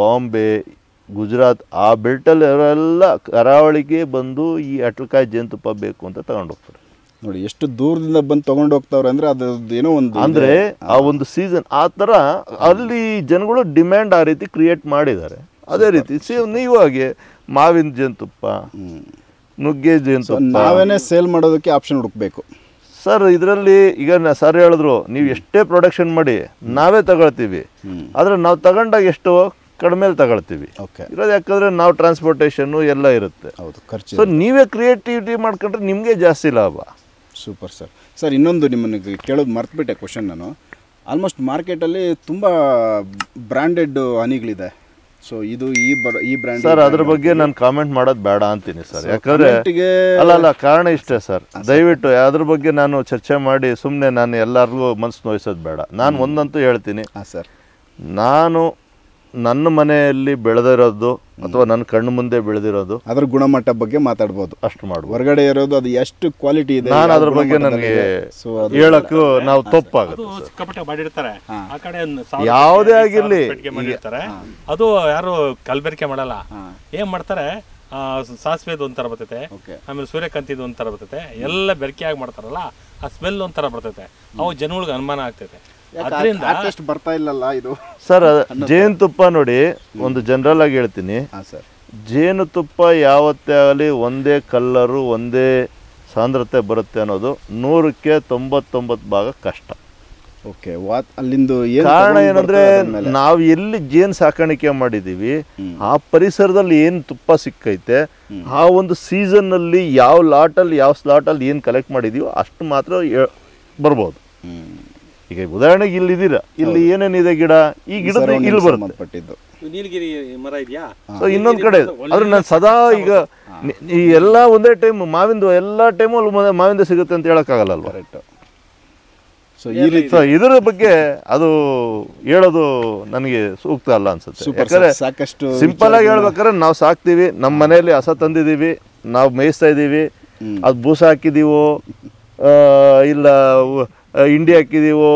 ಬಾಂಬೆ ಗುಜರಾತ್ ಆ ಬೆಲ್ಟಲ್ಲಿ ಅವರೆಲ್ಲ ಕರಾವಳಿಗೆ ಬಂದು ಈ ಅಟ್ಲಕಾಯಿ ಜೇನುತುಪ್ಪ ಬೇಕು ಅಂತ ತಗೊಂಡು ಹೋಗ್ತಾರೆ ನೋಡಿ ಎಷ್ಟು ದೂರದಿಂದ ಬಂದು ತಗೊಂಡು ಹೋಗ್ತಾವ್ರೆ ಅಂದ್ರೆ ಅದ್ರದ್ದು ಏನೋ ಒಂದು ಅಂದರೆ ಆ ಒಂದು ಸೀಸನ್ ಆ ಥರ ಅಲ್ಲಿ ಜನಗಳು ಡಿಮ್ಯಾಂಡ್ ಆ ರೀತಿ ಕ್ರಿಯೇಟ್ ಮಾಡಿದ್ದಾರೆ ಅದೇ ರೀತಿ ಸೇಮ್ ನೀವು ಹಾಗೆ ಮಾವಿನ ಜೇನುತುಪ್ಪ ನುಗ್ಗೆ ಜೇನು ನಾವೇನೇ ಸೇಲ್ ಮಾಡೋದಕ್ಕೆ ಆಪ್ಷನ್ ಹುಡುಕ್ಬೇಕು ಸರ್ ಇದರಲ್ಲಿ ಈಗ ಸರ್ ಹೇಳಿದ್ರು ನೀವು ಎಷ್ಟೇ ಪ್ರೊಡಕ್ಷನ್ ಮಾಡಿ ನಾವೇ ತಗೊಳ್ತೀವಿ ಆದರೆ ನಾವು ತಗೊಂಡಾಗ ಎಷ್ಟು ಕಡಿಮೆಲಿ ತಗೊಳ್ತೀವಿ ಇರೋದು ಯಾಕಂದ್ರೆ ನಾವು ಟ್ರಾನ್ಸ್ಪೋರ್ಟೇಷನ್ ಎಲ್ಲ ಇರುತ್ತೆ ಹೌದು ಖರ್ಚು ಸೊ ನೀವೇ ಕ್ರಿಯೇಟಿವಿಟಿ ಮಾಡ್ಕೊಂಡ್ರೆ ನಿಮಗೆ ಜಾಸ್ತಿ ಲಾಭ ಸೂಪರ್ ಸರ್ ಸರ್ ಇನ್ನೊಂದು ನಿಮ್ಮನ್ನು ಕೇಳೋದು ಮರ್ತುಬಿಟ್ಟೆ ಕ್ವಶನ್ ನಾನು ಆಲ್ಮೋಸ್ಟ್ ಮಾರ್ಕೆಟಲ್ಲಿ ತುಂಬ ಬ್ರ್ಯಾಂಡೆಡ್ ಹನಿಗಳಿದೆ ಸೊ ಇದು ಈ ಈ ಸರ್ ಅದ್ರ ಬಗ್ಗೆ ನಾನು ಕಾಮೆಂಟ್ ಮಾಡೋದು ಬೇಡ ಅಂತೀನಿ ಸರ್ ಯಾಕಂದ್ರೆ ಅಲ್ಲ ಅಲ್ಲ ಕಾರಣ ಇಷ್ಟೇ ಸರ್ ದಯವಿಟ್ಟು ಅದ್ರ ಬಗ್ಗೆ ನಾನು ಚರ್ಚೆ ಮಾಡಿ ಸುಮ್ಮನೆ ನಾನು ಎಲ್ಲರಿಗೂ ಮನಸ್ಸು ನೋಯಿಸೋದು ಬೇಡ ನಾನು ಒಂದಂತೂ ಹೇಳ್ತೀನಿ ಸರ್ ನಾನು ನನ್ನ ಮನೆಯಲ್ಲಿ ಬೆಳೆದಿರೋದು ಅಥವಾ ನನ್ನ ಕಣ್ಣು ಮುಂದೆ ಬೆಳೆದಿರೋದು ಅದರ ಗುಣಮಟ್ಟ ಬಗ್ಗೆ ಮಾತಾಡಬಹುದು ಅಷ್ಟು ಮಾಡುವ ಹೊರಗಡೆ ಇರೋದು ಅದು ಎಷ್ಟು ಕ್ವಾಲಿಟಿ ಇದೆ ನಾನು ಅದ್ರ ಬಗ್ಗೆ ನನಗೆ ಹೇಳಕ್ಕೆ ನಾವು ತಪ್ಪಾಗುತ್ತೆ ಮಾಡಿರ್ತಾರೆ ಆ ಕಡೆ ಯಾವುದೇ ಆಗಿರ್ಲಿ ಮಾಡಿರ್ತಾರೆ ಅದು ಯಾರು ಕಲ್ಬೆರಿಕೆ ಮಾಡಲ್ಲ ಏನ್ ಮಾಡ್ತಾರೆ ಸಾಸಿವೆದು ಒಂಥರ ಬರ್ತೈತೆ ಆಮೇಲೆ ಸೂರ್ಯಕಾಂತಿದು ಒಂಥರ ಬರ್ತೈತೆ ಎಲ್ಲ ಆಗಿ ಮಾಡ್ತಾರಲ್ಲ ಆ ಸ್ಮೆಲ್ ಒಂಥರ ಬರ್ತೈತೆ ಅವು ಜನಗಳಿಗೆ ಅನುಮಾನ ಆಗ್ತೈತೆ ಬರ್ತಾ ಇಲ್ಲಲ್ಲ ಇದು ಸರ್ ಜೇನುತುಪ್ಪ ನೋಡಿ ಒಂದು ಜನರಲ್ ಆಗಿ ಹೇಳ್ತೀನಿ ಜೇನುತುಪ್ಪ ಯಾವತ್ತೇ ಆಗಲಿ ಒಂದೇ ಕಲ್ಲರು ಒಂದೇ ಸಾಂದ್ರತೆ ಬರುತ್ತೆ ಅನ್ನೋದು ನೂರಕ್ಕೆ ತೊಂಬತ್ತೊಂಬತ್ತು ಭಾಗ ಕಷ್ಟ ಓಕೆ ಅಲ್ಲಿಂದು ಕಾರಣ ಏನಂದ್ರೆ ನಾವು ಎಲ್ಲಿ ಜೇನು ಸಾಕಾಣಿಕೆ ಮಾಡಿದೀವಿ ಆ ಪರಿಸರದಲ್ಲಿ ಏನು ತುಪ್ಪ ಸಿಕ್ಕೈತೆ ಆ ಒಂದು ಸೀಸನ್ ಅಲ್ಲಿ ಯಾವ ಲಾಟಲ್ಲಿ ಯಾವ ಸ್ಲಾಟಲ್ಲಿ ಏನು ಕಲೆಕ್ಟ್ ಮಾಡಿದೀವೋ ಅಷ್ಟು ಮಾತ್ರ ಬರ್ಬೋದು ಈಗ ಉದಾಹರಣೆಗೆ ಇದೀರಾ ಇಲ್ಲಿ ಏನೇನಿದೆ ಗಿಡ ಈ ಗಿಡ ಇಲ್ಲಿ ಬರುತ್ತೆ ಇನ್ನೊಂದು ಕಡೆ ಆದ್ರೆ ನಾನು ಸದಾ ಈಗ ಈ ಎಲ್ಲಾ ಒಂದೇ ಟೈಮ್ ಮಾವಿಂದು ಎಲ್ಲಾ ಟೈಮು ಅಲ್ಲಿ ಮಾವಿಂದ ಸಿಗುತ್ತೆ ಅಂತ ಹೇಳಕ್ಕಾಗಲ್ಲ ಅಲ್ವಾ ಸೊ ಈ ರೀತಿ ಇದರ ಬಗ್ಗೆ ಅದು ಹೇಳೋದು ನನಗೆ ಸೂಕ್ತ ಅಲ್ಲ ಅನ್ಸುತ್ತೆ ಸಾಕಷ್ಟು ಸಿಂಪಲ್ ಆಗಿ ಹೇಳ್ಬೇಕಾದ್ರೆ ನಾವು ಸಾಕ್ತೀವಿ ನಮ್ಮ ಮನೆಯಲ್ಲಿ ಹಸ ತಂದಿದೀವಿ ನಾವು ಮೇಯಿಸ್ತಾ ಇದ್ದೀವಿ ಅದು ಬೂಸ ಹಾಕಿದೀವೋ ಇಲ್ಲ ಹಿಂಡಿ ಹಾಕಿದ್ದೀವೋ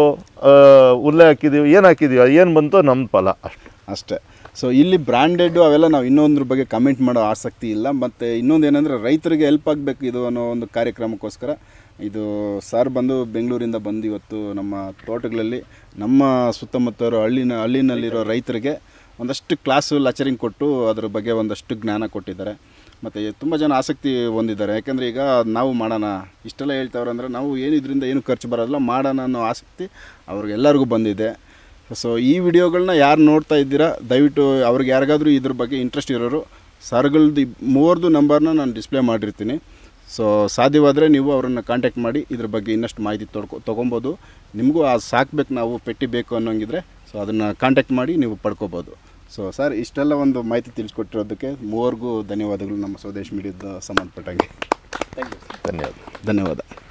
ಉರ್ಲೆ ಹಾಕಿದ್ದೀವಿ ಏನು ಹಾಕಿದ್ದೀವಿ ಏನು ಬಂತೋ ನಮ್ಮ ಫಲ ಅಷ್ಟೇ ಅಷ್ಟೇ ಸೊ ಇಲ್ಲಿ ಬ್ರ್ಯಾಂಡೆಡ್ ಅವೆಲ್ಲ ನಾವು ಇನ್ನೊಂದ್ರ ಬಗ್ಗೆ ಕಮೆಂಟ್ ಮಾಡೋ ಆಸಕ್ತಿ ಇಲ್ಲ ಮತ್ತು ಇನ್ನೊಂದು ಏನಂದರೆ ರೈತರಿಗೆ ಹೆಲ್ಪ್ ಆಗಬೇಕು ಇದು ಅನ್ನೋ ಒಂದು ಕಾರ್ಯಕ್ರಮಕ್ಕೋಸ್ಕರ ಇದು ಸರ್ ಬಂದು ಬೆಂಗಳೂರಿಂದ ಬಂದು ಇವತ್ತು ನಮ್ಮ ತೋಟಗಳಲ್ಲಿ ನಮ್ಮ ಸುತ್ತಮುತ್ತ ಹಳ್ಳಿನ ಹಳ್ಳಿನಲ್ಲಿರೋ ರೈತರಿಗೆ ಒಂದಷ್ಟು ಕ್ಲಾಸು ಲೆಕ್ಚರಿಂಗ್ ಕೊಟ್ಟು ಅದ್ರ ಬಗ್ಗೆ ಒಂದಷ್ಟು ಜ್ಞಾನ ಕೊಟ್ಟಿದ್ದಾರೆ ಮತ್ತು ತುಂಬ ಜನ ಆಸಕ್ತಿ ಹೊಂದಿದ್ದಾರೆ ಯಾಕೆಂದರೆ ಈಗ ನಾವು ಮಾಡೋಣ ಇಷ್ಟೆಲ್ಲ ಹೇಳ್ತಾವ್ರೆ ಅಂದರೆ ನಾವು ಏನು ಇದರಿಂದ ಏನು ಖರ್ಚು ಬರೋದಿಲ್ಲ ಮಾಡೋಣ ಅನ್ನೋ ಆಸಕ್ತಿ ಅವ್ರಿಗೆಲ್ಲರಿಗೂ ಬಂದಿದೆ ಸೊ ಈ ವಿಡಿಯೋಗಳನ್ನ ಯಾರು ನೋಡ್ತಾ ಇದ್ದೀರಾ ದಯವಿಟ್ಟು ಅವ್ರಿಗೆ ಯಾರಿಗಾದರೂ ಇದ್ರ ಬಗ್ಗೆ ಇಂಟ್ರೆಸ್ಟ್ ಇರೋರು ಸರ್ಗಳದ್ದು ಮೂವರ್ದು ನಂಬರ್ನ ನಾನು ಡಿಸ್ಪ್ಲೇ ಮಾಡಿರ್ತೀನಿ ಸೊ ಸಾಧ್ಯವಾದರೆ ನೀವು ಅವರನ್ನು ಕಾಂಟ್ಯಾಕ್ಟ್ ಮಾಡಿ ಇದ್ರ ಬಗ್ಗೆ ಇನ್ನಷ್ಟು ಮಾಹಿತಿ ತೊಡ್ಕೊ ತೊಗೊಬೋದು ನಿಮಗೂ ಆ ಸಾಕ್ಬೇಕು ನಾವು ಪೆಟ್ಟಿ ಬೇಕು ಅನ್ನೋಂಗಿದ್ರೆ ಸೊ ಅದನ್ನು ಕಾಂಟ್ಯಾಕ್ಟ್ ಮಾಡಿ ನೀವು ಪಡ್ಕೋಬೋದು ಸೊ ಸರ್ ಇಷ್ಟೆಲ್ಲ ಒಂದು ಮಾಹಿತಿ ತಿಳಿಸ್ಕೊಟ್ಟಿರೋದಕ್ಕೆ ಮೂವರಿಗೂ ಧನ್ಯವಾದಗಳು ನಮ್ಮ ಸ್ವದೇಶ್ ಮೀಡಿಯಾದ ಸಂಬಂಧಪಟ್ಟಂಗೆ ಧನ್ಯವಾದ ಧನ್ಯವಾದ